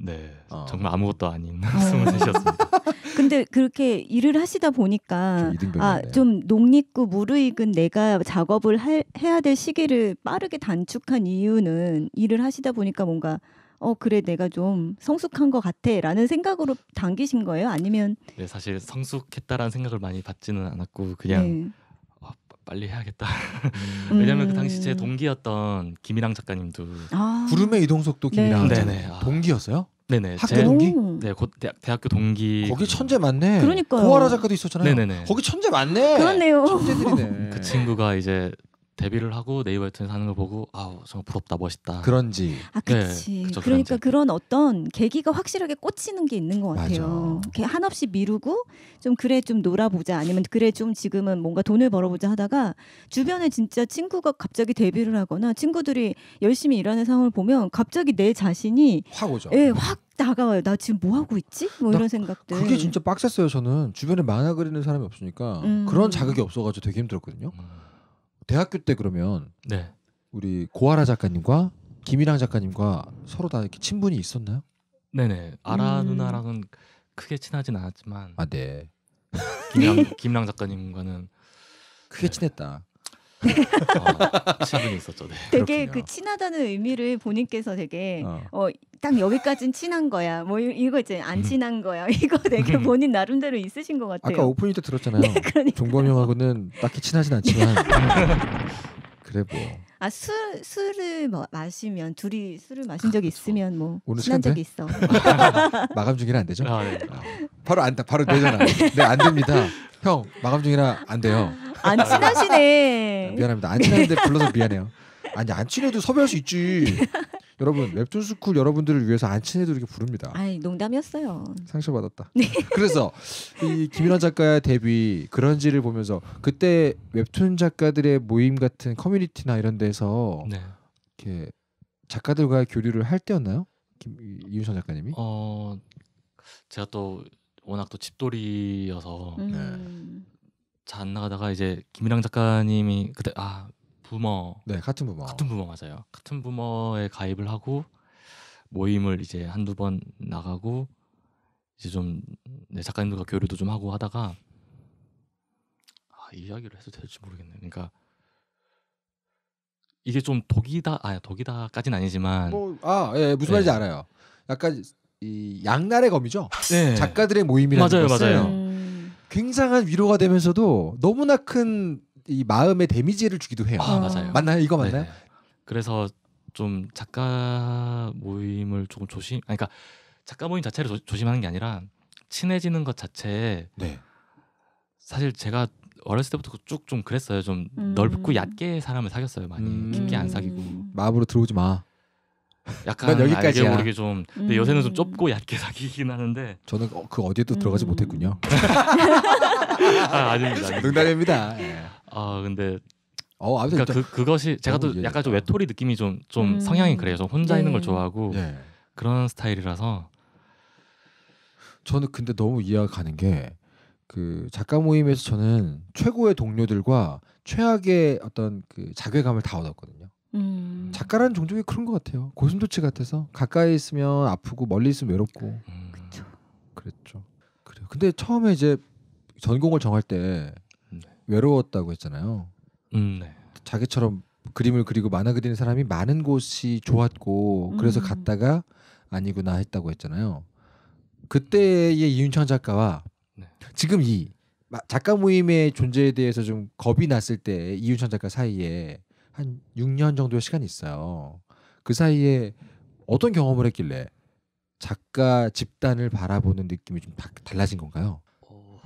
네 어. 정말 아무것도 아닌 어. 스물셋이었습니다. 근데 그렇게 일을 하시다 보니까 아좀 농립고 아, 무르익은 내가 작업을 할, 해야 될 시기를 빠르게 단축한 이유는 일을 하시다 보니까 뭔가 어 그래 내가 좀 성숙한 것 같아라는 생각으로 당기신 거예요? 아니면 네 사실 성숙했다라는 생각을 많이 받지는 않았고 그냥 네. 어, 빨리 해야겠다. 왜냐하면 음... 그 당시 제 음. 동기였던 김이랑 작가님도 아... 구름의 이동속도 김이랑 네. 네네 네. 아... 동기였어요? 네네 학교 제, 동기? 네, 곧 대학, 대학교 동기 거기 천재 많네. 그러니까요. 고아라 작가도 있었잖아요. 네네네. 거기 천재 많네. 그렇네요. 천재들이네. 그 친구가 이제 데뷔를 하고 네이버 웹툰에 사는 걸 보고 아우 정말 부럽다 멋있다 그런지 아 네, 그치 네, 그러니까 그런지. 그런 어떤 계기가 확실하게 꽂히는 게 있는 것 같아요 이렇게 한없이 미루고 좀 그래 좀 놀아보자 아니면 그래 좀 지금은 뭔가 돈을 벌어보자 하다가 주변에 진짜 친구가 갑자기 데뷔를 하거나 친구들이 열심히 일하는 상황을 보면 갑자기 내 자신이 확 오죠 예확 나가와요. 나 지금 뭐 하고 있지? 뭐 이런 생각들. 그게 진짜 빡셌어요. 저는 주변에 만화 그리는 사람이 없으니까 음. 그런 자극이 없어가지고 되게 힘들었거든요. 음. 대학교 때 그러면 네. 우리 고아라 작가님과 김일랑 작가님과 서로 다 이렇게 친분이 있었나요? 네네 아라 음. 누나랑은 크게 친하진 않았지만 아네 김랑김랑 작가님과는 크게 네. 친했다. 어, 친분이 있었죠. 네. 되게 그 그렇군요. 그 친하다는 의미를 본인께서 되게 어. 어딱 여기까지는 친한 거야. 뭐 이거 이제 안 음. 친한 거야. 이거 되게 음. 본인 나름대로 있으신 것 같아요. 아까 오프닝 때 들었잖아요. 네, 그러니까. 종범 형하고는 딱히 친하진 않지만 그래 뭐. 아술 술을 뭐 마시면 둘이 술을 마신 적이 그렇죠. 있으면 뭐 오늘 친한 적이 있어. 마감 중이라 안 되죠? 아, 네. 아, 바로 안 바로 되잖아. 네안 됩니다. 형 마감 중이라 안 돼요. 안 친하시네. 아, 미안합니다. 안 친한데 불러서 미안해요. 아니 안 친해도 섭외할 수 있지. 여러분 웹툰 스쿨 여러분들을 위해서 안 친해도 이렇게 부릅니다. 아니 농담이었어요. 상처 받았다. 네. 그래서 이 김윤아 작가의 데뷔 그런지를 보면서 그때 웹툰 작가들의 모임 같은 커뮤니티나 이런 데서 네. 이렇게 작가들과 교류를 할 때였나요? 김, 윤선 작가님이? 어 제가 또 워낙 또 집돌이여서 음. 네. 잘안 나가다가 이제 김일랑 작가님이 그때 아 부머 네 같은 부머 같은 부머 맞아요 같은 부머에 가입을 하고 모임을 이제 한두 번 나가고 이제 좀 네, 작가님들과 교류도 좀 하고 하다가 아, 이야기를 해도 될지 모르겠네. 요 그러니까 이게 좀 독이다 아독이다까지는 아니지만 뭐아예 무슨 네. 말인지 네. 알아요. 약간 이 양날의 검이죠. 네. 작가들의 모임이라는 맞아요, 것은 맞아요. 음. 굉장한 위로가 되면서도 너무나 큰 이마음의 데미지를 주기도 해요. 아, 어. 맞아요. 맞나요? 이거 맞나요? 네네. 네. 그래서 좀 작가 모임을 조금 조심. 아니, 그러니까 작가 모임 자체를 조, 심하는게 아니라 친해지는 것 자체에 네. 사실 제가 어렸을 때부터 쭉 좀 그랬어요. 좀 음. 넓고 얕게 사람을 사귀었어요. 많이 음. 깊게 안 사귀고 음. 마음으로 들어오지 마. 약간 여기까지야. 모르게 좀 근데 음. 요새는 좀 좁고 얕게 사귀긴 하는데 저는 어, 그 어디에도 들어가지 음. 못했군요. 아, 아닙니다. 농담입니다. 예. 아 근데 어, 아무튼 그러니까 그 그것이 제가 또 어, 예. 약간 좀 외톨이 느낌이 좀좀 좀 음. 성향이 그래요. 저 혼자 네. 있는 걸 네. 좋아하고 네. 그런 스타일이라서 저는 근데 너무 이해가 가는 게 그 작가 모임에서 저는 최고의 동료들과 최악의 어떤 그 자괴감을 다 얻었거든요. 음. 작가라는 종족이 그런 것 같아요. 고슴도치 같아서 가까이 있으면 아프고 멀리 있으면 외롭고. 그렇죠. 그랬죠. 그래요. 근데 처음에 이제 전공을 정할 때 음, 네. 외로웠다고 했잖아요. 음. 네. 자기처럼 그림을 그리고 만화 그리는 사람이 많은 곳이 좋았고 그래서 음. 갔다가 아니구나 했다고 했잖아요. 그때의 이윤창 작가와 네. 지금 이 작가 모임의 존재에 대해서 좀 겁이 났을 때 이윤창 작가 사이에 한 6년 정도의 시간이 있어요. 그 사이에 어떤 경험을 했길래 작가 집단을 바라보는 느낌이 좀 다, 달라진 건가요? 어,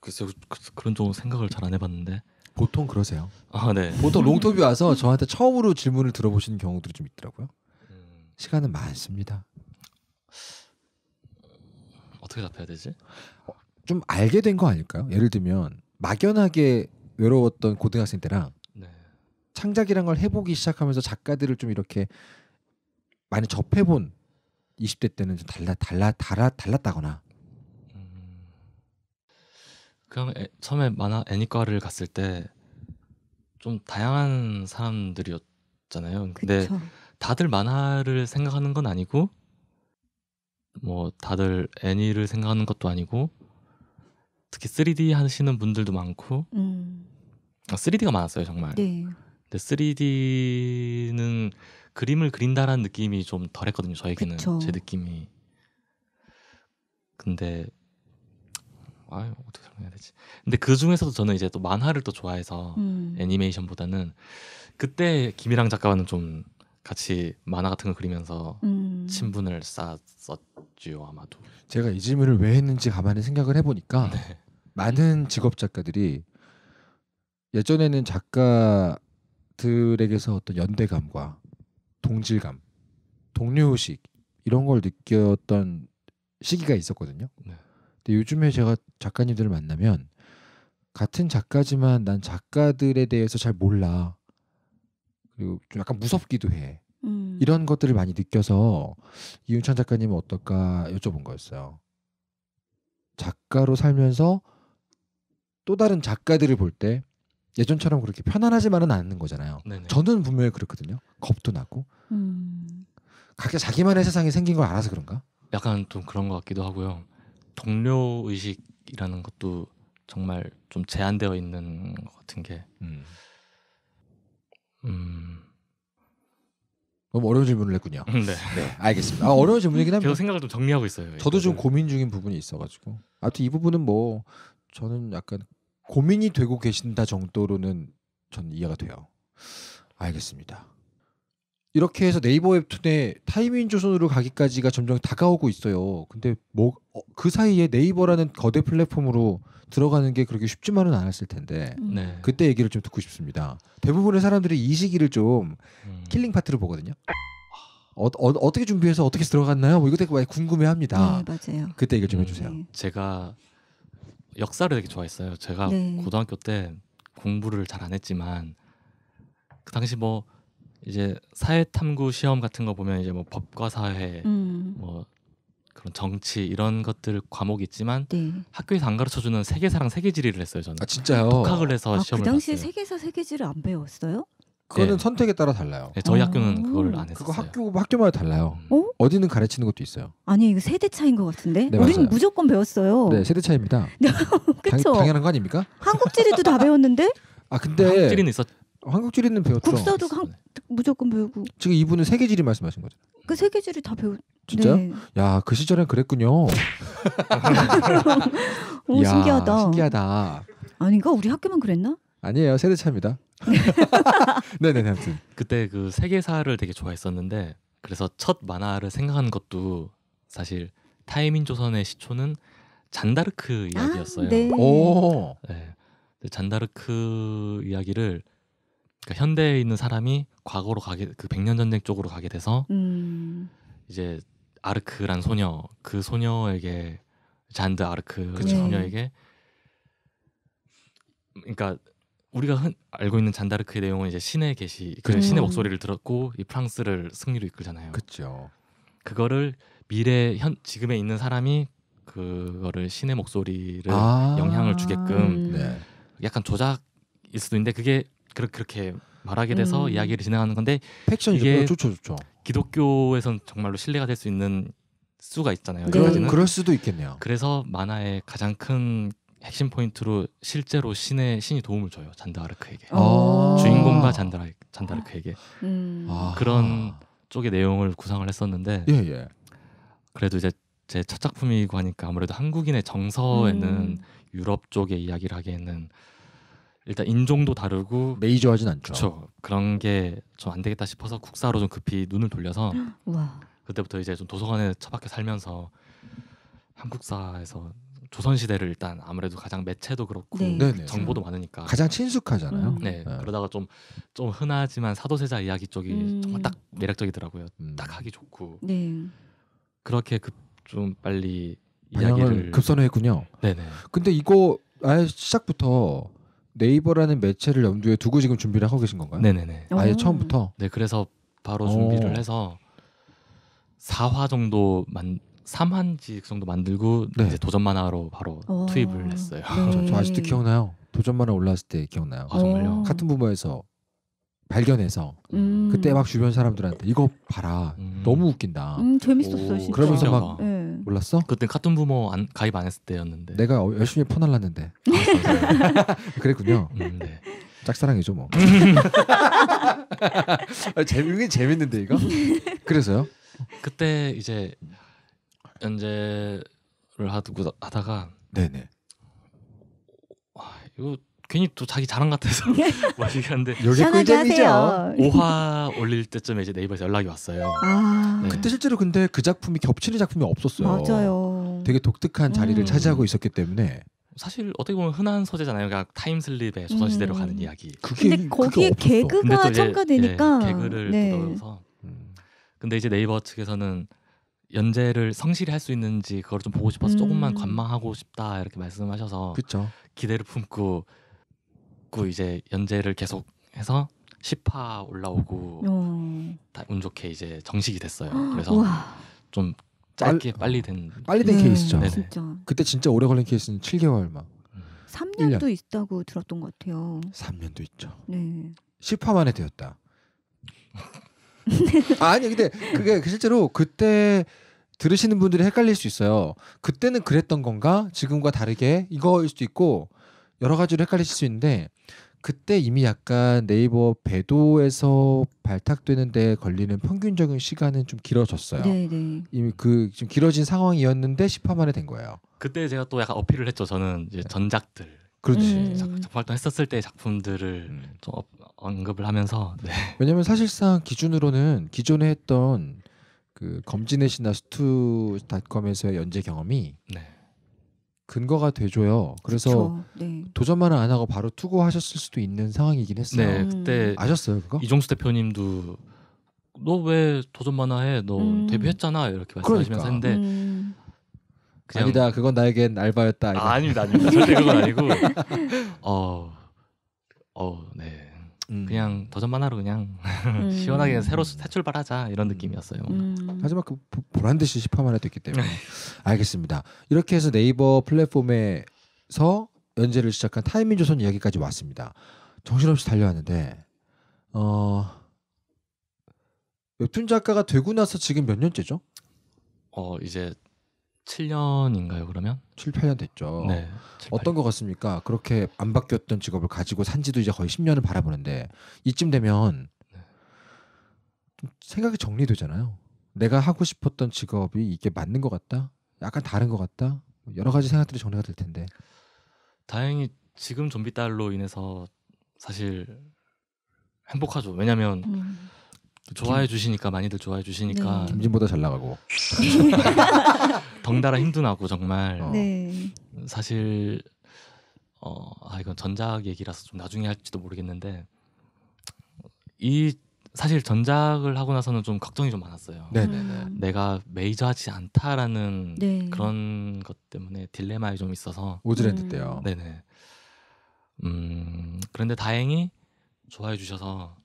글쎄 요 그, 그, 그런 종 생각을 잘 안 해봤는데 보통 그러세요? 아 네. 보통 롱톱이 와서 저한테 처음으로 질문을 들어보시는 경우들이 좀 있더라고요. 음... 시간은 많습니다. 어떻게 답해야 되지? 어, 좀 알게 된 거 아닐까요? 예를 들면 막연하게 외로웠던 고등학생 때랑 창작이란 걸 해보기 시작하면서 작가들을 좀 이렇게 많이 접해본 20대 때는 좀 달라 달라 달라 달랐다거나 음, 그냥 애, 처음에 만화 애니과를 갔을 때 좀 다양한 사람들이었잖아요. 근데 그쵸. 다들 만화를 생각하는 건 아니고 뭐 다들 애니를 생각하는 것도 아니고 특히 3D 하시는 분들도 많고 음. 3D가 아, 많았어요 정말. 네. 3D는 그림을 그린다라는 느낌이 좀 덜했거든요. 저에게는 그쵸. 제 느낌이. 근데 아유 어떻게 설명해야 되지? 근데 그 중에서도 저는 이제 또 만화를 또 좋아해서 음. 애니메이션보다는 그때 김이랑 작가와는 좀 같이 만화 같은 걸 그리면서 음. 친분을 쌓았지요 아마도. 제가 이 질문을 왜 했는지 가만히 생각을 해보니까 네. 많은 직업 작가들이 예전에는 작가 들에게서 어떤 연대감과 동질감, 동료의식 이런 걸 느꼈던 시기가 있었거든요. 네. 근데 요즘에 제가 작가님들을 만나면 같은 작가지만 난 작가들에 대해서 잘 몰라. 그리고 좀 약간 무섭기도 해. 음. 이런 것들을 많이 느껴서 이윤찬 작가님은 어떨까 여쭤본 거였어요. 작가로 살면서 또 다른 작가들을 볼때 예전처럼 그렇게 편안하지만은 않는 거잖아요. 네네. 저는 분명히 그렇거든요. 겁도 나고 음. 각자 자기만의 세상이 생긴 걸 알아서 그런가? 약간 좀 그런 것 같기도 하고요. 동료 의식이라는 것도 정말 좀 제한되어 있는 것 같은 게. 음. 음. 너무 어려운 질문을 했군요. 네. 네 알겠습니다. 아, 어려운 질문이긴 합니 계속 생각을 좀 정리하고 있어요. 저도 이거를. 좀 고민 중인 부분이 있어가지고. 아무튼 이 부분은 뭐 저는 약간 고민이 되고 계신다 정도로는 전 이해가 돼요. 알겠습니다. 이렇게 해서 네이버 웹툰에 타이밍 조선으로 가기까지가 점점 다가오고 있어요. 근데 뭐그 어, 사이에 네이버라는 거대 플랫폼으로 들어가는 게 그렇게 쉽지만은 않았을 텐데 음. 네. 그때 얘기를 좀 듣고 싶습니다. 대부분의 사람들이 이 시기를 좀 음. 킬링 파트로 보거든요. 어, 어 떻게 준비해서 어떻게 들어갔나요? 뭐 이것저것 궁금해합니다. 네, 맞아요. 그때 얘기 좀 음. 해주세요. 음, 제가 역사를 되게 좋아했어요. 제가 네. 고등학교 때 공부를 잘 안 했지만 그 당시 뭐 이제 사회탐구 시험 같은 거 보면 이제 뭐 법과 사회 음. 뭐 그런 정치 이런 것들 과목이 있지만 네. 학교에서 안 가르쳐 주는 세계사랑 세계지리를 했어요 저는. 아 진짜요? 독학을 해서 아, 그 시험을 그 당시에 봤어요. 세계사 세계지를 안 배웠어요? 그거는 네. 선택에 따라 달라요. 네, 저희 아. 학교는 그걸 안 했어요. 그거 학교 학교마다 달라요. 음. 어? 어디는 가르치는 것도 있어요. 아니 이거 세대 차인 것 같은데. 네, 우리는 맞아요. 무조건 배웠어요. 네 세대 차입니다. 네, 그렇죠. 당연한 거 아닙니까? 한국지리도 다 배웠는데. 아 근데 한국지리는 있었. 한국지리는 배웠죠. 국사도 한, 무조건 배우고. 지금 이분은 세계지리 말씀하신 거죠. 그 세계지리 다 배우. 진짜 네. 야그 시절엔 그랬군요. 오 야, 신기하다. 신기하다. 아닌가 우리 학교만 그랬나? 아니에요 세대 차입니다. 네. 네네 아무튼 그때 그 세계사를 되게 좋아했었는데 그래서 첫 만화를 생각한 것도 사실 타이밍 조선의 시초는 잔다르크 아, 이야기였어요. 아, 네. 오. 네. 잔다르크 이야기를 그러니까 현대에 있는 사람이 과거로 가게 그 백년 전쟁 쪽으로 가게 돼서 음. 이제 아르크란 소녀 그 소녀에게 잔드 아르크 그 소녀에게 그러니까 우리가 흔, 알고 있는 잔다르크의 내용은 이제 신의 계시, 그 음. 신의 목소리를 들었고 이 프랑스를 승리로 이끌잖아요. 그렇죠. 그거를 미래 현 지금에 있는 사람이 그거를 신의 목소리를 아~ 영향을 주게끔 네. 약간 조작일 수도 있는데 그게 그렇게 그렇게 말하게 돼서 음. 이야기를 진행하는 건데 팩션이 이게 좋죠, 좋죠. 기독교에선 정말로 신뢰가 될 수 있는 수가 있잖아요. 네. 그 그럴 수도 있겠네요. 그래서 만화의 가장 큰 핵심 포인트로 실제로 신의 신이 도움을 줘요 잔다르크에게 어. 주인공과 잔다르 잔다르크에게 음. 아. 그런 쪽의 내용을 구상을 했었는데 예, 예. 그래도 이제 제 첫 작품이고 하니까 아무래도 한국인의 정서에는 음. 유럽 쪽의 이야기를 하기에는 일단 인종도 다르고 메이저하진 않죠. 그쵸. 그런 게 좀 안 되겠다 싶어서 국사로 좀 급히 눈을 돌려서 그때부터 이제 좀 도서관에 처박혀 살면서 한국사에서 조선 시대를 일단 아무래도 가장 매체도 그렇고 네. 네, 네. 정보도 많으니까 가장 친숙하잖아요. 음. 네, 네. 그러다가 좀좀 좀 흔하지만 사도세자 이야기 쪽이 음. 정말 딱 매력적이더라고요. 음. 딱 하기 좋고 네. 그렇게 급좀 빨리 이야기를 급선회했군요. 네네. 근데 이거 아예 시작부터 네이버라는 매체를 염두에 두고 지금 준비를 하고 계신 건가요? 네네네. 아예 오. 어. 처음부터. 네, 그래서 바로 준비를 오. 어. 해서 4화 정도 만 삼한지 그 정도 만들고 네. 이제 도전 만화로 바로 오. 어. 투입을 했어요. 네. 저, 저 아직도 기억나요. 도전 만화 올라왔을 때 기억나요. 아, 정말요? 어. 같은 부모에서 발견해서 음. 그때 막 주변 사람들한테 이거 봐라 음. 너무 웃긴다. 음, 재밌었어 진짜. 그러면서 막 네. 몰랐어? 그때 카툰 부모 안, 가입 안 했을 때였는데. 내가 어, 열심히 퍼날랐는데. 아, 그랬군요. 음, 네. 짝사랑이죠 뭐. 아, 재밌긴 재밌는데 이거. 그래서요? 그때 이제 연재를 하고 하다가 네네. 와, 이거 괜히 또 자기 자랑 같아서 말이긴 네. 한데 여기 꿀잼이죠. 5화 올릴 때쯤에 이제 네이버에서 연락이 왔어요. 아~ 네. 그때 실제로 근데 그 작품이 겹치는 작품이 없었어요. 맞아요. 되게 독특한 자리를 음. 차지하고 있었기 때문에 사실 어떻게 보면 흔한 소재잖아요. 그러니까 타임슬립의 조선 시대로 음. 가는 이야기. 그게 근데 거기에 그게 개그가 첨가되니까 예, 개그를 네. 넣어서. 음. 근데 이제 네이버 측에서는 연재를 성실히 할 수 있는지 그걸 좀 보고 싶어서 조금만 음. 관망하고 싶다 이렇게 말씀하셔서 그쵸. 기대를 품고 그 이제 연재를 계속 해서 10화 올라오고 어. 다, 운 좋게 이제 정식이 됐어요. 그래서 좀 짧게 빨, 빨리 된 빨리 된 네. 케이스죠. 네네. 진짜. 그때 진짜 오래 걸린 케이스는 7개월 막. 3년도 음. 1년. 있다고 들었던 것 같아요. 3년도 있죠. 네. 10화 만에 되었다. 아, 아니 근데 그게 그 실제로 그때 들으시는 분들이 헷갈릴 수 있어요. 그때는 그랬던 건가? 지금과 다르게 이거일 수도 있고 여러 가지로 헷갈리실 수 있는데 그때 이미 약간 네이버 배도에서 발탁되는데 걸리는 평균적인 시간은 좀 길어졌어요. 네네. 네. 이미 그좀 길어진 상황이었는데 10화 만에 된 거예요. 그때 제가 또 약간 어필을 했죠. 저는 이제 네. 전작들. 그렇지. 음. 작품 활동했었을 때 작품들을 음. 좀 언급을 하면서 네. 왜냐면 하 사실상 기준으로는 기존에 했던 그 검진넷이나 스투닷컴에서의 연재 경험이 네. 근거가 돼줘요. 그래서 네. 도전만을 안 하고 바로 투고하셨을 수도 있는 상황이긴 했어요. 네, 그때 음. 아셨어요 그거? 이종수 대표님도 너 왜 도전 만화해? 너 음. 데뷔했잖아 이렇게 그러니까. 말씀하시면서 그러니까. 했는데 음. 그냥... 아니다 그건 나에겐 알바였다. 아, 아닙니다, 아닙니다. 절대 그건 아니고 어, 어, 네. 음. 그냥 도전만 하러 그냥 음. 시원하게 새로 새 출발하자 이런 느낌이었어요. 음. 음. 하지만 그 보란 듯이 10화만 해도 있기 때문에 네. 알겠습니다. 이렇게 해서 네이버 플랫폼에서 연재를 시작한 타이밍 조선 이야기까지 왔습니다. 정신없이 달려왔는데 어 웹툰 작가가 되고 나서 지금 몇 년째죠? 어 이제 7년인가요 그러면? 7, 8년 됐죠. 네, 7, 어떤 것 같습니까? 그렇게 안 바뀌었던 직업을 가지고 산지도 이제 거의 10년을 바라보는데 이쯤 되면 네. 좀 생각이 정리되잖아요. 내가 하고 싶었던 직업이 이게 맞는 것 같다. 약간 다른 것 같다. 여러 가지 생각들이 정리가 될 텐데. 다행히 지금 좀비 딸로 인해서 사실 행복하죠. 왜냐하면 음. 좋아해 주시니까 많이들 좋아해 주시니까 네. 김진보다 잘 나가고 덩달아 힘도 나고 정말 어. 네. 사실 어, 아 이건 전작 얘기라서 좀 나중에 할지도 모르겠는데 이 사실 전작을 하고 나서는 좀 걱정이 좀 많았어요. 네, 네, 음. 네. 내가 메이저하지 않다라는 네. 그런 것 때문에 딜레마에 좀 있어서 오즈랜드 음. 때요. 네네. 음 그런데 다행히 좋아해 주셔서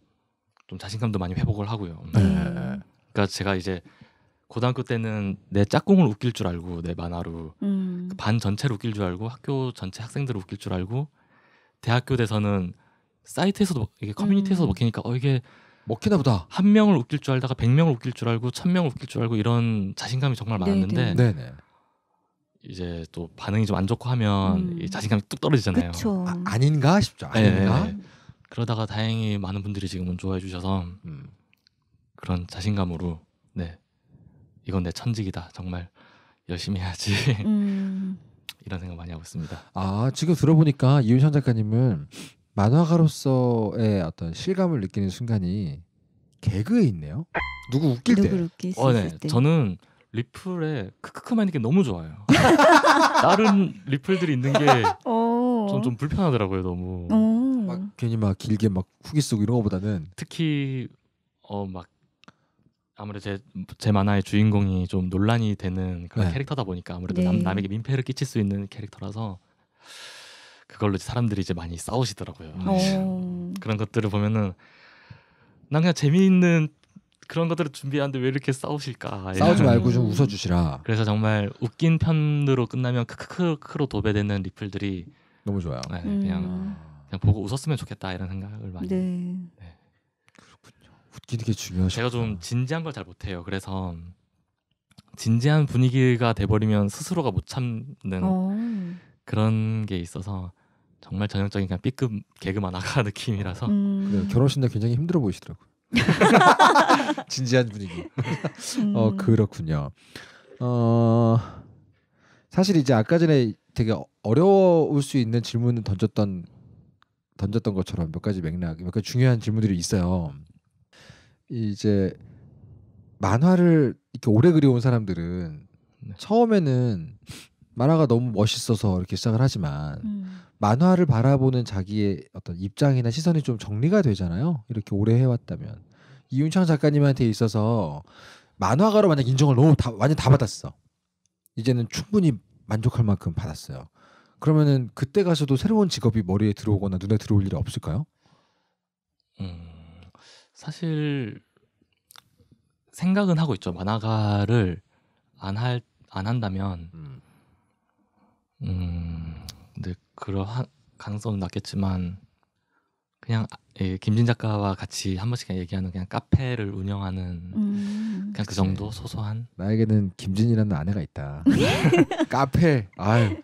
좀 자신감도 많이 회복을 하고요. 음. 네. 그러니까 제가 이제 고등학교 때는 내 짝꿍을 웃길 줄 알고 내 만화로 음. 그 반 전체를 웃길 줄 알고 학교 전체 학생들을 웃길 줄 알고 대학교 돼서는 사이트에서도 이게 커뮤니티에서 음. 먹히니까 어 이게 먹히나 보다 한 명을 웃길 줄 알다가 백 명을 웃길 줄 알고 천 명을 웃길 줄 알고 이런 자신감이 정말 네, 많았는데 네. 네네. 이제 또 반응이 좀 안 좋고 하면 음. 자신감이 뚝 떨어지잖아요. 아, 닌가 싶죠. 아닌가. 네네. 그러다가 다행히 많은 분들이 지금은 좋아해 주셔서 음. 그런 자신감으로 네 이건 내 천직이다 정말 열심히 해야지 음. 이런 생각 많이 하고 있습니다. 아 지금 들어보니까 이윤현 작가님은 만화가로서의 어떤 실감을 느끼는 순간이 개그에 있네요. 누구 웃길 때. 누구 웃길 어, 네. 때. 저는 리플에 크크크만 있는 게 너무 좋아요. 다른 리플들이 있는 게 전좀 어... 불편하더라고요 너무. 어... 막 음. 괜히 막 길게 막 후기 쓰고 이런 거보다는 특히 어 막 아무래도 제, 제 만화의 주인공이 좀 논란이 되는 그런 네. 캐릭터다 보니까 아무래도 네. 남, 남에게 민폐를 끼칠 수 있는 캐릭터라서 그걸로 사람들이 이제 많이 싸우시더라고요. 어. 그런 것들을 보면은 난 그냥 재미있는 그런 것들을 준비하는데 왜 이렇게 싸우실까? 싸우지 말고 음. 좀 웃어주시라. 그래서 정말 웃긴 편으로 끝나면 크크크로 도배되는 리플들이 너무 좋아요. 네, 그냥 음. 그냥 보고 웃었으면 좋겠다 이런 생각을 많이. 네. 네. 그렇군요. 웃기는 게 중요하죠. 제가 좀 진지한 걸 잘 못해요. 그래서 진지한 분위기가 돼버리면 스스로가 못 참는 어. 그런 게 있어서 정말 전형적인 그냥 B급 개그만 아가 느낌이라서 음. 요 결혼식 날 굉장히 힘들어 보이시더라고요. 진지한 분위기. 음. 어 그렇군요. 어 사실 이제 아까 전에 되게 어려울 수 있는 질문을 던졌던 던졌던 것처럼 몇 가지 맥락, 몇 가지 중요한 질문들이 있어요. 이제 만화를 이렇게 오래 그려온 사람들은 네. 처음에는 만화가 너무 멋있어서 이렇게 시작을 하지만 음. 만화를 바라보는 자기의 어떤 입장이나 시선이 좀 정리가 되잖아요. 이렇게 오래 해왔다면 이윤창 작가님한테 있어서 만화가로 만약 인정을 너무 다, 완전 다 받았어. 이제는 충분히 만족할 만큼 받았어요. 그러면은 그때 가서도 새로운 직업이 머리에 들어오거나 눈에 들어올 일이 없을까요? 음, 사실 생각은 하고 있죠. 만화가를 안 할 안 한다면 음. 음, 근데 그러한 가능성은 낮겠지만 그냥 예, 김진 작가와 같이 한 번씩 얘기하는 그냥 카페를 운영하는 음. 그냥 그 그치. 그 정도 소소한 나에게는 김진이라는 아내가 있다. 예? 카페 아유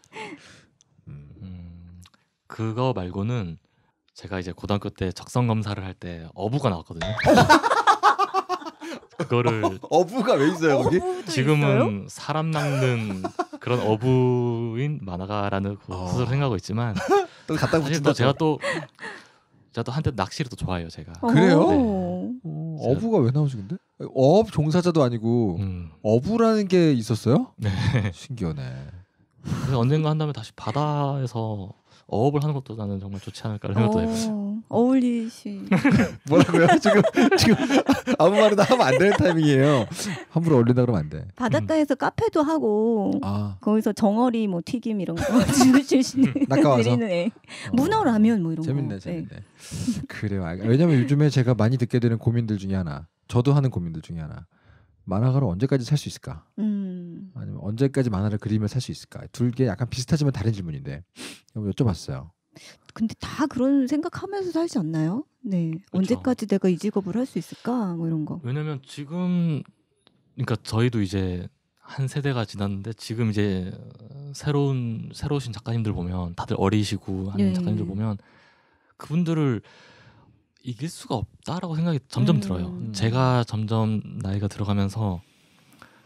그거 말고는 제가 이제 고등학교 때 적성 검사를 할 때 어부가 나왔거든요. 그거를 어부가 왜 있어요 거기? 지금은 사람 낚는 그런 어부인 만화가라는 그 어. 스스로 생각하고 있지만 또 갖다 붙인다. 또 제가 또 제가 또 한때 낚시를 또 좋아해요 제가. 어. 그래요? 네. 어, 부가왜 나오지 근데? 어업 종사자도 아니고 음. 어부라는 게 있었어요? 네. 신기하네. 언젠가 한다면 다시 바다에서 어업을 하는 것도 나는 정말 좋지 않을까 생각도 해요. 어, 어울리시. 뭐라고요? 지금 지금 아무 말이나 하면 안 되는 타이밍이에요. 함부로 어울린다 그러면 안 돼. 바닷가에서 음. 카페도 하고 아. 거기서 정어리 뭐 튀김 이런 거 주시는 드리는 애. 어. 문어라면 뭐 이런 재밌네, 거. 재밌네, 재밌네. 그래요. 아, 왜냐면 요즘에 제가 많이 듣게 되는 고민들 중에 하나. 저도 하는 고민들 중에 하나. 만화가로 언제까지 살 수 있을까? 음. 아니면 언제까지 만화를 그리며 살 수 있을까? 둘 게 약간 비슷하지만 다른 질문인데 여쭤봤어요. 근데 다 그런 생각하면서 살지 않나요? 네. 그렇죠. 언제까지 내가 이 직업을 할 수 있을까? 뭐 이런 거. 왜냐면 지금 그러니까 저희도 이제 한 세대가 지났는데 지금 이제 새로운 새로우신 작가님들 보면 다들 어리시고 하는 예. 작가님들 보면 그분들을 이길 수가 없다라고 생각이 점점 음. 들어요. 음. 제가 점점 나이가 들어가면서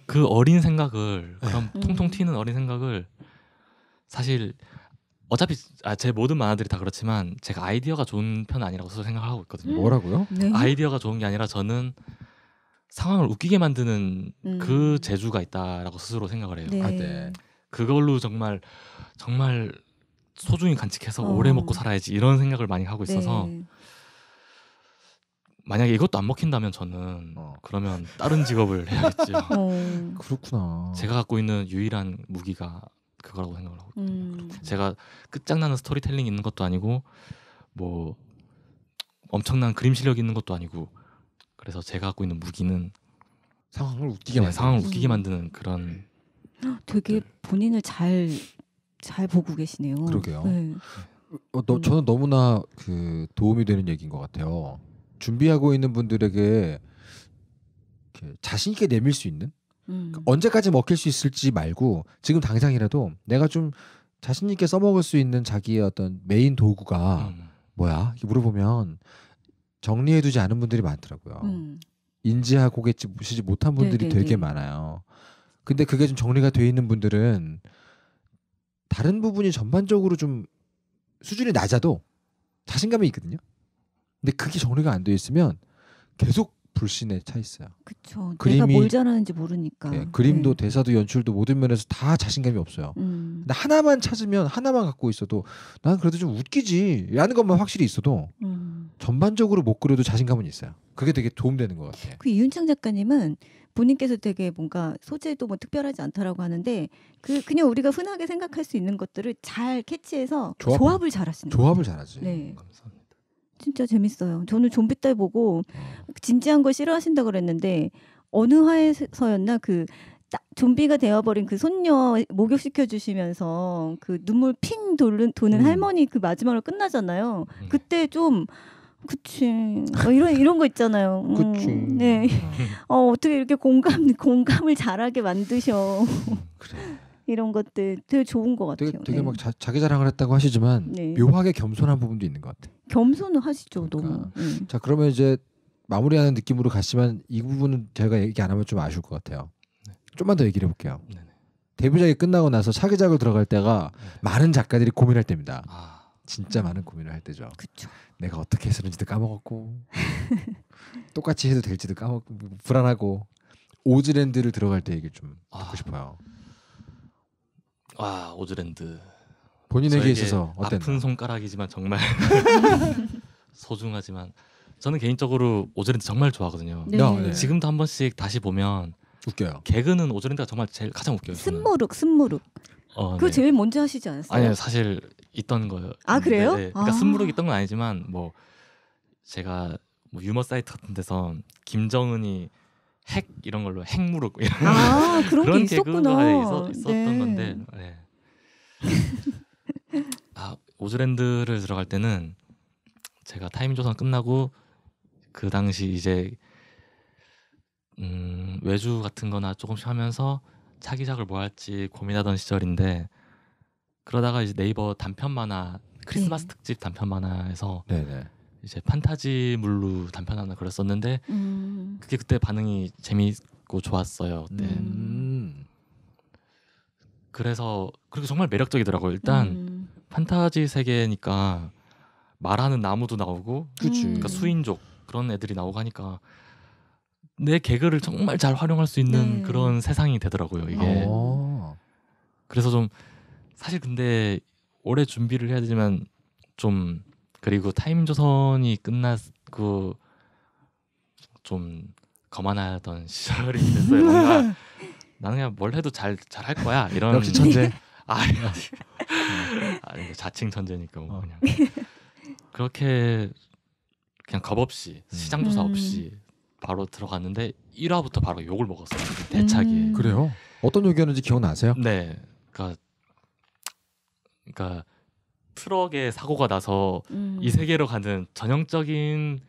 그 어린 생각을 네. 그런 음. 통통 튀는 어린 생각을 사실 어차피 아, 제 모든 만화들이 다 그렇지만 제가 아이디어가 좋은 편은 아니라고 스스로 생각하고 있거든요. 음. 뭐라고요? 네. 아이디어가 좋은 게 아니라 저는 상황을 웃기게 만드는 음. 그 재주가 있다라고 스스로 생각을 해요. 네. 아, 네. 그걸로 정말 정말 소중히 간직해서 어. 오래 먹고 살아야지 이런 생각을 많이 하고 있어서 네. 만약에 이것도 안 먹힌다면 저는 어. 그러면 다른 직업을 해야겠죠. 어. 그렇구나. 제가 갖고 있는 유일한 무기가 그거라고 생각을 하고 있거든요. 음. 그렇죠. 제가 끝장나는 스토리텔링 있는 것도 아니고 뭐 엄청난 그림 실력 있는 것도 아니고 그래서 제가 갖고 있는 무기는 상황을 웃기게 네, 상황을 웃기게 만드는 그런 되게 것들. 본인을 잘 잘 보고 계시네요. 그러게요. 네. 어, 너, 음. 저는 너무나 그 도움이 되는 얘기인 것 같아요. 준비하고 있는 분들에게 자신 있게 내밀 수 있는 음. 그러니까 언제까지 먹힐 수 있을지 말고 지금 당장이라도 내가 좀 자신 있게 써먹을 수 있는 자기의 어떤 메인 도구가 음. 뭐야 물어보면 정리해두지 않은 분들이 많더라고요. 음. 인지하고 계시지 못한 분들이 네네네. 네, 되게 네. 많아요. 근데 그게 좀 정리가 돼 있는 분들은 다른 부분이 전반적으로 좀 수준이 낮아도 자신감이 있거든요. 근데 그게 정리가 안 돼 있으면 계속 불신에 차 있어요. 그렇죠. 내가 뭘 잘하는지 모르니까. 네, 그림도 네. 대사도 연출도 모든 면에서 다 자신감이 없어요. 음. 근데 하나만 찾으면 하나만 갖고 있어도 난 그래도 좀 웃기지라는 것만 확실히 있어도 음. 전반적으로 못 그려도 자신감은 있어요. 그게 되게 도움되는 것 같아요. 그 이윤창 작가님은 본인께서 되게 뭔가 소재도 뭐 특별하지 않다라고 하는데 그 그냥 우리가 흔하게 생각할 수 있는 것들을 잘 캐치해서 조합, 을 잘하시는 조합을 잘하지. 네. 감사합니다. 진짜 재밌어요. 저는 좀비 딸 보고 어. 진지한 걸 싫어하신다 그랬는데 어느 화에서였나 그 좀비가 되어버린 그 손녀 목욕시켜 주시면서 그 눈물 핀 도는, 도는 음. 할머니 그 마지막으로 끝나잖아요. 음. 그때 좀 그치 어, 이런 이런 거 있잖아요. 음, 그치. 네. 음. 어 어떻게 이렇게 공감 공감을 잘하게 만드셔. 그래. 이런 것들 되게 좋은 것 같아요. 되게, 되게 네. 막 자, 기 자랑을 했다고 하시지만 네. 묘하게 겸손한 부분도 있는 것 같아요. 겸손을 하시죠 그러니까. 너무. 네. 자 그러면 이제 마무리하는 느낌으로 갔지만 이 부분은 제가 얘기 안 하면 좀 아쉬울 것 같아요. 네. 좀만 더 얘기를 해볼게요. 데뷔작이 끝나고 나서 차기작을 들어갈 때가 네. 많은 작가들이 고민할 때입니다. 아. 진짜 많은 고민을 할 때죠. 그쵸. 내가 어떻게 쓰는지도 까먹었고 똑같이 해도 될지도 까먹고 불안하고 오즈랜드를 들어갈 때 얘기 좀 아. 듣고 아. 싶어요. 와 아, 오즈랜드 본인에게 있어서 어땠나? 아픈 손가락이지만 정말 소중하지만 저는 개인적으로 오즈랜드 정말 좋아하거든요. 네. 어, 네. 지금도 한 번씩 다시 보면 웃겨요. 개그는 오즈랜드가 정말 제일 가장 웃겨요. 저는. 쓴무룩 쓴무룩. 어, 그거 네. 제일 먼저 하시지 않았어요? 아니요 사실 있던 거예요. 아 그래요? 네, 그러니까 아. 쓴무룩 있던 건 아니지만 뭐 제가 뭐 유머 사이트 같은 데서 김정은이 핵 이런 걸로 핵무릎 이런 아, 그런, 그런 게 있었구나. 있었, 던 네. 건데 네. 아 오즈랜드를 들어갈 때는 제가 타임 조선 끝나고 그 당시 이제 음, 외주 같은 거나 조금씩 하면서 차기작을 뭐 할지 고민하던 시절인데 그러다가 이제 네이버 단편 만화 네. 크리스마스 네. 특집 단편 만화에서 네네. 네. 이제 판타지물로 단편 하나 그렸었는데 음. 그게 그때 반응이 재미있고 좋았어요. 그때. 네. 음. 음. 그래서 그리고 정말 매력적이더라고요. 일단 음. 판타지 세계니까 말하는 나무도 나오고 그치. 그러니까 수인족 그런 애들이 나오고 하니까 내 개그를 정말 잘 활용할 수 있는 네. 그런 세상이 되더라고요. 이게 오. 어. 그래서 좀 사실 근데 오래 준비를 해야 되지만 좀 그리고 타임조선이 끝났고 좀 거만하던 시절이 됐어요. 뭔가 네. 나는 그냥 뭘 해도 잘 잘 할 거야 이런 역시 천재. 아니, 아니 뭐 자칭 천재니까 뭐 어. 그냥 그렇게 그냥 겁 없이 음. 시장 조사 음. 없이 바로 들어갔는데 1화부터 바로 욕을 먹었어요. 대차게. 음. 그래요? 어떤 욕이었는지 기억나세요? 네. 그러니까 그러니까 트럭에 사고가 나서 음. 이 세계로 가는 전형적인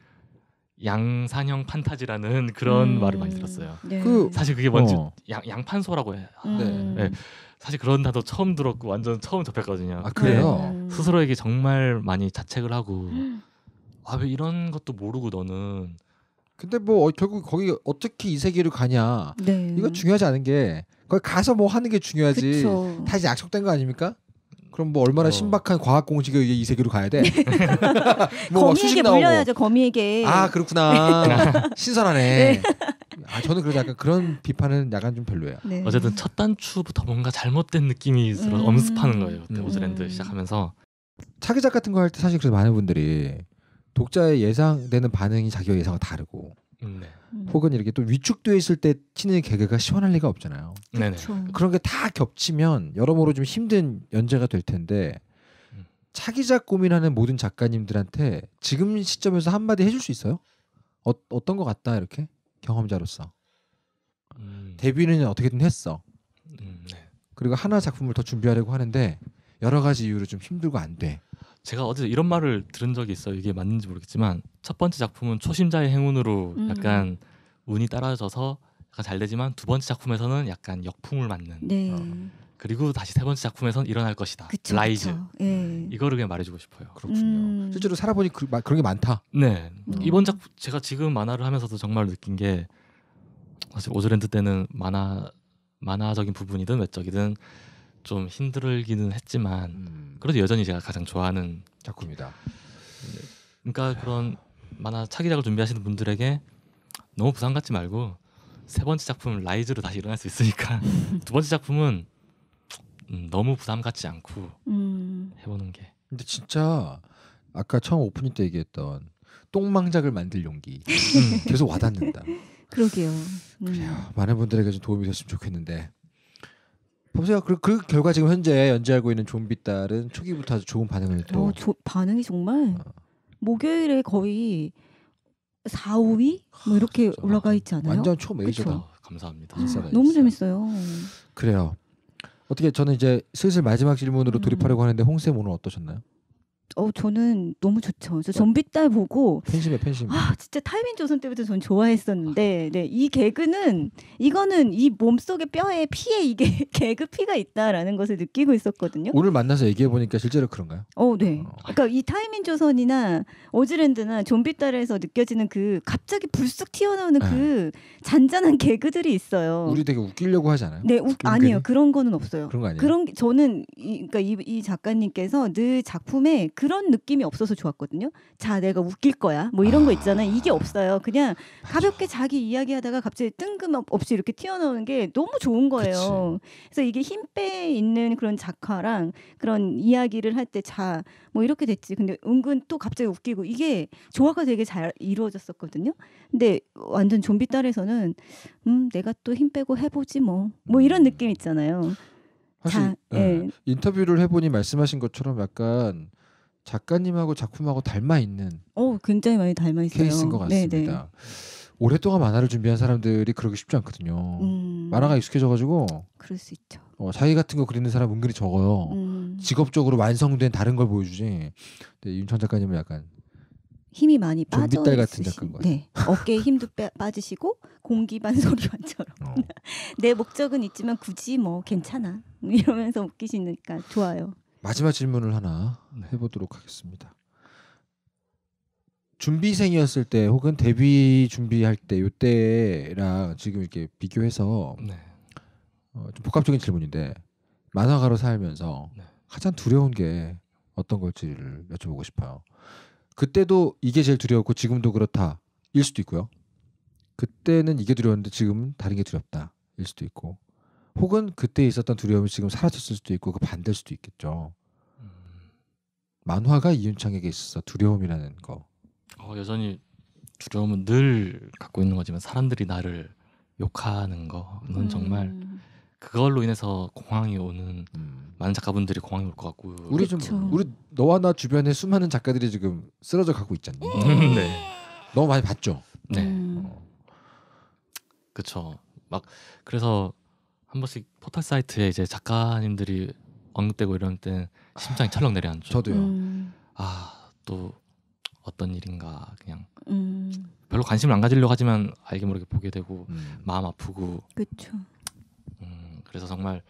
양산형 판타지라는 그런 음. 말을 많이 들었어요. 네. 그 사실 그게 뭔지 어. 양, 양판소라고 해요. 음. 네. 네. 사실 그런 단어 처음 들었고 완전 처음 접했거든요. 아, 그래요? 네. 음. 스스로에게 정말 많이 자책을 하고 음. 아왜 이런 것도 모르고 너는 근데 뭐 어, 결국 거기 어떻게 이세계를 가냐 네. 이거 중요하지 않은 게 거기 가서 뭐 하는 게 중요하지 그쵸. 다 이제 약속된 거 아닙니까? 그럼 뭐 얼마나 어. 신박한 과학 공식을이 세계로 가야 돼? 네. 뭐 거미에게 물려야죠 거미에게. 아 그렇구나. 신선하네. 네. 아 저는 그래서 약간 그런 비판은 약간 좀 별로예요. 네. 어쨌든 첫 단추부터 뭔가 잘못된 느낌이 들어 음. 엄습하는 거예요. 그때 음. 오즈랜드 시작하면서 차기작 같은 거 할 때 사실 그래서 많은 분들이 독자의 예상되는 반응이 자기가 예상과 다르고 네. 음. 혹은 이렇게 또 위축되어 있을 때 치는 개그가 시원할 리가 없잖아요. 네네. 네. 그런 게 다 겹치면 여러모로 좀 힘든 연재가 될 텐데 음. 차기작 고민하는 모든 작가님들한테 지금 시점에서 한마디 해줄 수 있어요? 어, 어떤 것 같다 이렇게 경험자로서 음. 데뷔는 어떻게든 했어. 음, 네. 그리고 하나 작품을 더 준비하려고 하는데 여러 가지 이유로 좀 힘들고 안 돼. 제가 어제 이런 말을 들은 적이 있어요. 이게 맞는지 모르겠지만 첫 번째 작품은 초심자의 행운으로 음. 약간 운이 따라져서 약간 잘 되지만 두 번째 작품에서는 약간 역풍을 맞는. 네. 어. 그리고 다시 세 번째 작품에선 일어날 것이다. 그쵸, 라이즈. 그쵸. 예. 음. 이거를 그냥 말해주고 싶어요. 그렇군요. 음. 실제로 살아보니 그, 마, 그런 게 많다. 네. 음. 이번 작 제가 지금 만화를 하면서도 정말 느낀 게 사실 오즈랜드 때는 만화 만화적인 부분이든 외적이든 좀 힘들기는 했지만 음. 그래도 여전히 제가 가장 좋아하는 작품이다. 그러니까 그런 만화 차기작을 준비하시는 분들에게 너무 부담 갖지 말고 세 번째 작품 라이즈로 다시 일어날 수 있으니까 두 번째 작품은 음, 너무 부담 갖지 않고 음. 해보는 게. 근데 진짜 아까 처음 오프닝 때 얘기했던 똥망작을 만들 용기 음. 계속 와닿는다. 그러게요. 음. 그래요. 많은 분들에게 좀 도움이 됐으면 좋겠는데 보세요. 그, 그 결과 지금 현재 연재하고 있는 좀비 딸은 초기부터 아주 좋은 반응을 또 어, 조, 반응이 정말 어. 목요일에 거의 4, 5위 뭐 이렇게 아, 올라가 있지 않아요? 완전 초메이저다. 감사합니다. 아, 너무 있어요. 재밌어요. 그래요. 어떻게 저는 이제 슬슬 마지막 질문으로 음. 돌입하려고 하는데 홍세 오늘 어떠셨나요? 어 저는 너무 좋죠. 그래서 좀비 네. 딸 보고 팬심에 팬심. 아 진짜 타이밍 조선 때부터 전 좋아했었는데, 네 이 개그는 이거는 이 몸속에 뼈에 피에 이게 개그 피가 있다라는 것을 느끼고 있었거든요. 오늘 만나서 얘기해 보니까 실제로 그런가요? 어, 네. 어. 그러니까 이 타이밍 조선이나 오즈랜드나 좀비 딸에서 느껴지는 그 갑자기 불쑥 튀어나오는 네. 그 잔잔한 개그들이 있어요. 우리 되게 웃기려고 하잖아요. 네, 우, 아니요 그런 거는 없어요. 그런 거 아니에요. 그런 저는 이, 그러니까 이, 이 작가님께서 늘 작품에 그런 느낌이 없어서 좋았거든요. 자, 내가 웃길 거야. 뭐 이런 거 있잖아요. 아. 이게 없어요. 그냥 가볍게 자기 이야기하다가 갑자기 뜬금없이 이렇게 튀어나오는 게 너무 좋은 거예요. 그치. 그래서 이게 힘 빼 있는 그런 작화랑 그런 이야기를 할 때 자, 뭐 이렇게 됐지. 근데 은근 또 갑자기 웃기고 이게 조화가 되게 잘 이루어졌었거든요. 근데 완전 좀비 딸에서는 음, 내가 또 힘 빼고 해보지 뭐. 뭐 음. 이런 느낌 있잖아요. 사실 자, 네. 인터뷰를 해보니 말씀하신 것처럼 약간 작가님하고 작품하고 닮아 있는 어 굉장히 많이 닮아 있어요. 케이스인 것 네, 네. 같습니다. 네네. 오랫동안 만화를 준비한 사람들이 그러기 쉽지 않거든요. 음... 만화가 익숙해져가지고 그럴 수 있죠. 어, 자기 같은 거 그리는 사람 은근히 적어요. 음... 직업적으로 완성된 다른 걸 보여주지. 근 윤천 작가님은 약간 힘이 많이 빠져 딸 같은 작가인 거예요. 네. 어깨에 힘도 빼, 빠지시고 공기반 소리반처럼 어. 내 목적은 있지만 굳이 뭐 괜찮아 이러면서 웃기시니까 좋아요. 마지막 질문을 하나 네. 해보도록 하겠습니다. 준비생이었을 때 혹은 데뷔 준비할 때 이때랑 지금 이렇게 비교해서 네. 어, 좀 복합적인 질문인데 만화가로 살면서 네. 가장 두려운 게 어떤 걸지를 여쭤보고 싶어요. 그때도 이게 제일 두려웠고 지금도 그렇다 일 수도 있고요. 그때는 이게 두려웠는데 지금은 다른 게 두렵다 일 수도 있고 혹은 그때 있었던 두려움이 지금 사라졌을 수도 있고 그 반대일 수도 있겠죠. 음. 만화가 이윤창에게 있어서 두려움이라는 거. 어, 여전히 두려움은 늘 갖고 있는 거지만 사람들이 나를 욕하는 거는 음. 정말 그걸로 인해서 공황이 오는 음. 많은 작가분들이 공황이 올 것 같고 우리 좀 그쵸. 우리 너와 나 주변에 수많은 작가들이 지금 쓰러져 가고 있잖니. 음, 네. 너무 많이 봤죠. 네. 음. 어. 그렇죠. 막 그래서 한 번씩 포털 사이트에 이제 작가님들이 언급되고 이런 때 심장이 철렁 내려앉죠. 저도요. 음. 아또 어떤 일인가 그냥 음. 별로 관심을 안 가지려고 하지만 알게 모르게 보게 되고 음. 마음 아프고. 그렇죠. 음 그래서 정말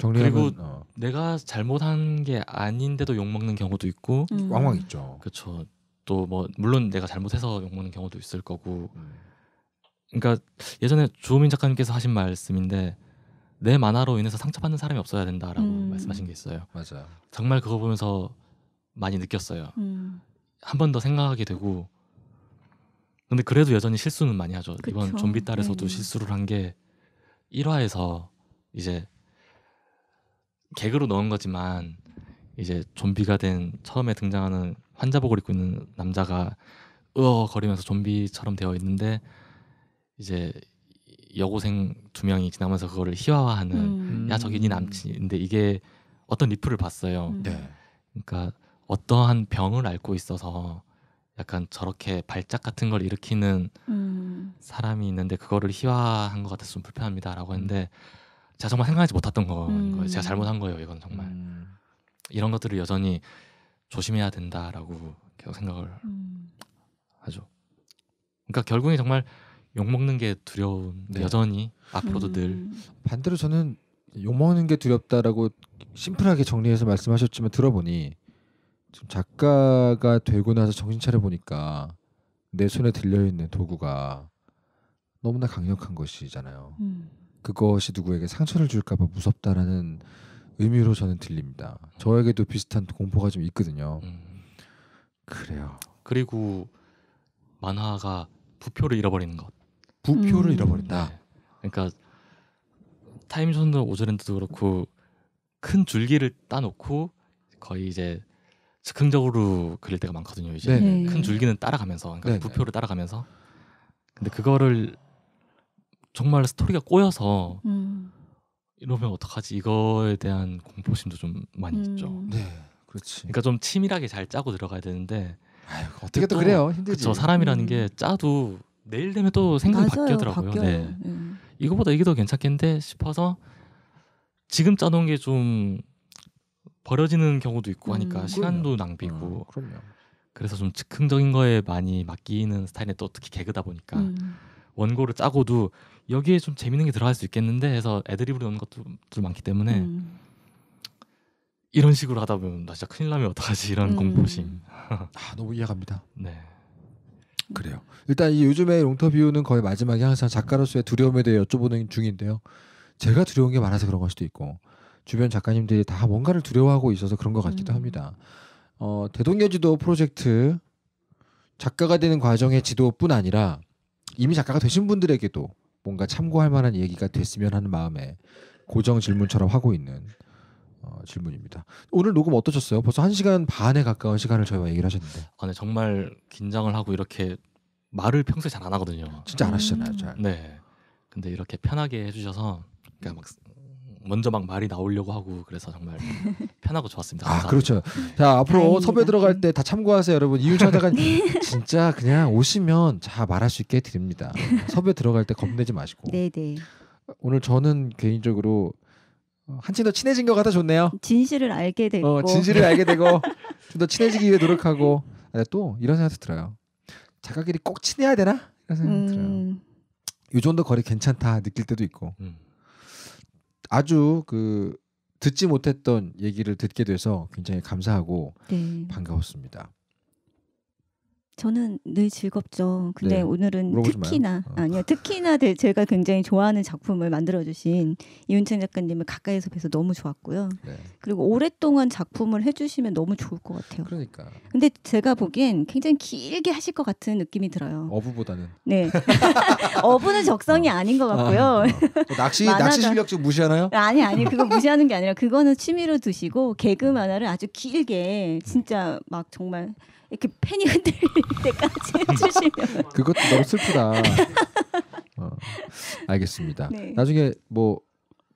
그리고 어. 내가 잘못한 게 아닌데도 욕 먹는 경우도 있고 음. 왕왕 있죠. 그렇죠. 또 뭐 물론 내가 잘못해서 욕 먹는 경우도 있을 거고. 음. 그러니까 예전에 조민 작가님께서 하신 말씀인데 내 만화로 인해서 상처받는 사람이 없어야 된다라고 음. 말씀하신 게 있어요. 맞아요. 정말 그거 보면서 많이 느꼈어요. 음. 한번 더 생각하게 되고 근데 그래도 여전히 실수는 많이 하죠. 그쵸. 이번 좀비 딸에서도 네. 실수를 한 게 1화에서 이제 개그로 넣은 거지만 이제 좀비가 된 처음에 등장하는 환자복을 입고 있는 남자가 으어 거리면서 좀비처럼 되어 있는데 이제 여고생 두 명이 지나면서 그거를 희화화하는 음. 야 저기 네 남친인데 이게 어떤 리플을 봤어요. 음. 네. 그러니까 어떠한 병을 앓고 있어서 약간 저렇게 발작 같은 걸 일으키는 음. 사람이 있는데 그거를 희화한 것 같아서 좀 불편합니다라고 음. 했는데 제가 정말 생각하지 못했던 거예요. 음. 제가 잘못한 거예요. 이건 정말 음. 이런 것들을 여전히 조심해야 된다라고 계속 생각을 하죠. 그러니까 결국에 정말 욕 먹는 게 두려운 네. 여전히 앞으로도 음. 늘 반대로 저는 욕 먹는 게 두렵다라고 심플하게 정리해서 말씀하셨지만 들어보니 지금 작가가 되고 나서 정신 차려 보니까 내 손에 들려 있는 도구가 너무나 강력한 것이잖아요. 음. 그것이 누구에게 상처를 줄까봐 무섭다라는 의미로 저는 들립니다. 저에게도 비슷한 공포가 좀 있거든요. 음. 그래요. 그리고 만화가 부표를 잃어버리는 것. 부표를 음. 잃어버린다. 네. 그러니까 타임존도 오즈랜드도 그렇고 큰 줄기를 따놓고 거의 이제 즉흥적으로 그릴 때가 많거든요. 이제 네네. 큰 네. 줄기는 따라가면서 그러니까 부표를 따라가면서 근데 그거를 정말 스토리가 꼬여서 음. 이러면 어떡하지 이거에 대한 공포심도 좀 많이 음. 있죠. 네, 그렇지. 그러니까 좀 치밀하게 잘 짜고 들어가야 되는데 아유, 어떻게 또, 그래요 힘들죠 사람이라는 음. 게 짜도 내일 되면 또 생각이 맞아요. 바뀌더라고요. 네. 네. 이거보다 이게 더 괜찮겠는데 싶어서 지금 짜놓은 게 좀 버려지는 경우도 있고 하니까 음, 시간도 낭비고. 음, 그래서 좀 즉흥적인 거에 많이 맡기는 스타일에 또 특히 개그다 보니까 음. 원고를 짜고도 여기에 좀 재밌는 게 들어갈 수 있겠는데 해서 애드립으로 넣는 것도 좀 많기 때문에 음. 이런 식으로 하다 보면 나 진짜 큰일 나면 어떡하지 이런 음. 공포심. 아, 너무 이해갑니다. 네. 그래요. 일단 이 요즘에 롱터뷰는 거의 마지막에 항상 작가로서의 두려움에 대해 여쭤보는 중인데요. 제가 두려운 게 많아서 그런 걸 수도 있고 주변 작가님들이 다 뭔가를 두려워하고 있어서 그런 것 같기도 음. 합니다. 어, 대동여지도 프로젝트 작가가 되는 과정의 지도뿐 아니라 이미 작가가 되신 분들에게도 뭔가 참고할 만한 얘기가 됐으면 하는 마음에 고정 질문처럼 하고 있는 어, 질문입니다. 오늘 녹음 어떠셨어요? 벌써 한 시간 반에 가까운 시간을 저희와 얘기를 하셨는데. 아, 네, 정말 긴장을 하고 이렇게 말을 평소에 잘 안 하거든요. 진짜 안 하시잖아요, 음. 잘. 네. 근데 이렇게 편하게 해주셔서 그냥 그러니까 막 먼저 막 말이 나오려고 하고 그래서 정말 편하고 좋았습니다. 아 그렇죠. 네. 자 앞으로 섭외 들어갈 네. 때다 참고하세요, 여러분. 이유철작가 네. 진짜 그냥 오시면 잘 말할 수 있게 드립니다. 섭외 들어갈 때 겁내지 마시고. 네네. 오늘 저는 개인적으로 어, 한층 더 친해진 것 같아 좋네요. 진실을 알게 되고 어, 진실을 알게 되고 좀 더 친해지기 위해 노력하고 아, 또 이런 생각도 들어요. 작가끼리 꼭 친해야 되나 이런 생각 음. 들어요. 이 정도 거리 괜찮다 느낄 때도 있고 음. 아주 그 듣지 못했던 얘기를 듣게 돼서 굉장히 감사하고 네. 반가웠습니다. 저는 늘 즐겁죠. 근데 네. 오늘은 특히나 어. 아니요 특히나 제가 굉장히 좋아하는 작품을 만들어주신 이윤창 작가님을 가까이서 뵈서 너무 좋았고요. 네. 그리고 오랫동안 작품을 해주시면 너무 좋을 것 같아요. 그러니까. 근데 제가 보기엔 굉장히 길게 하실 것 같은 느낌이 들어요. 어부보다는. 네. 어부는 적성이 어. 아닌 것 아. 같고요. 아, 어. 낚시 만화가... 낚시 실력 좀 무시하나요? 아니 아니 그거 무시하는 게 아니라 그거는 취미로 두시고 개그 만화를 아주 길게 진짜 막 정말 이렇게 팬이 흔들릴 때까지 해주시면 그것도 너무 슬프다. 네. 어, 알겠습니다. 네. 나중에 뭐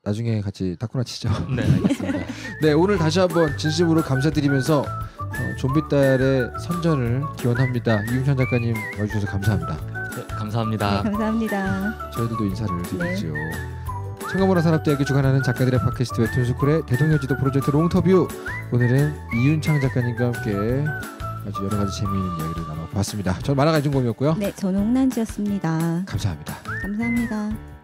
나중에 같이 탁구나 치죠. 네, 알겠습니다. 네, 오늘 다시 한번 진심으로 감사드리면서 어, 좀비딸의 선전을 기원합니다. 이윤현 작가님 와주셔서 감사합니다. 네, 감사합니다. 네, 감사합니다. 저희들도 인사를 드리죠. 네. 청가문화 산업대학교 주관하는 작가들의 팟캐스트 웹툰스쿨의 대통령지도 프로젝트 롱터뷰 오늘은 이윤창 작가님과 함께 아주 여러 가지 재미있는 이야기를 나눠봤습니다. 저는 만화가 이준범이었고요. 네, 저는 홍난지였습니다. 감사합니다. 감사합니다.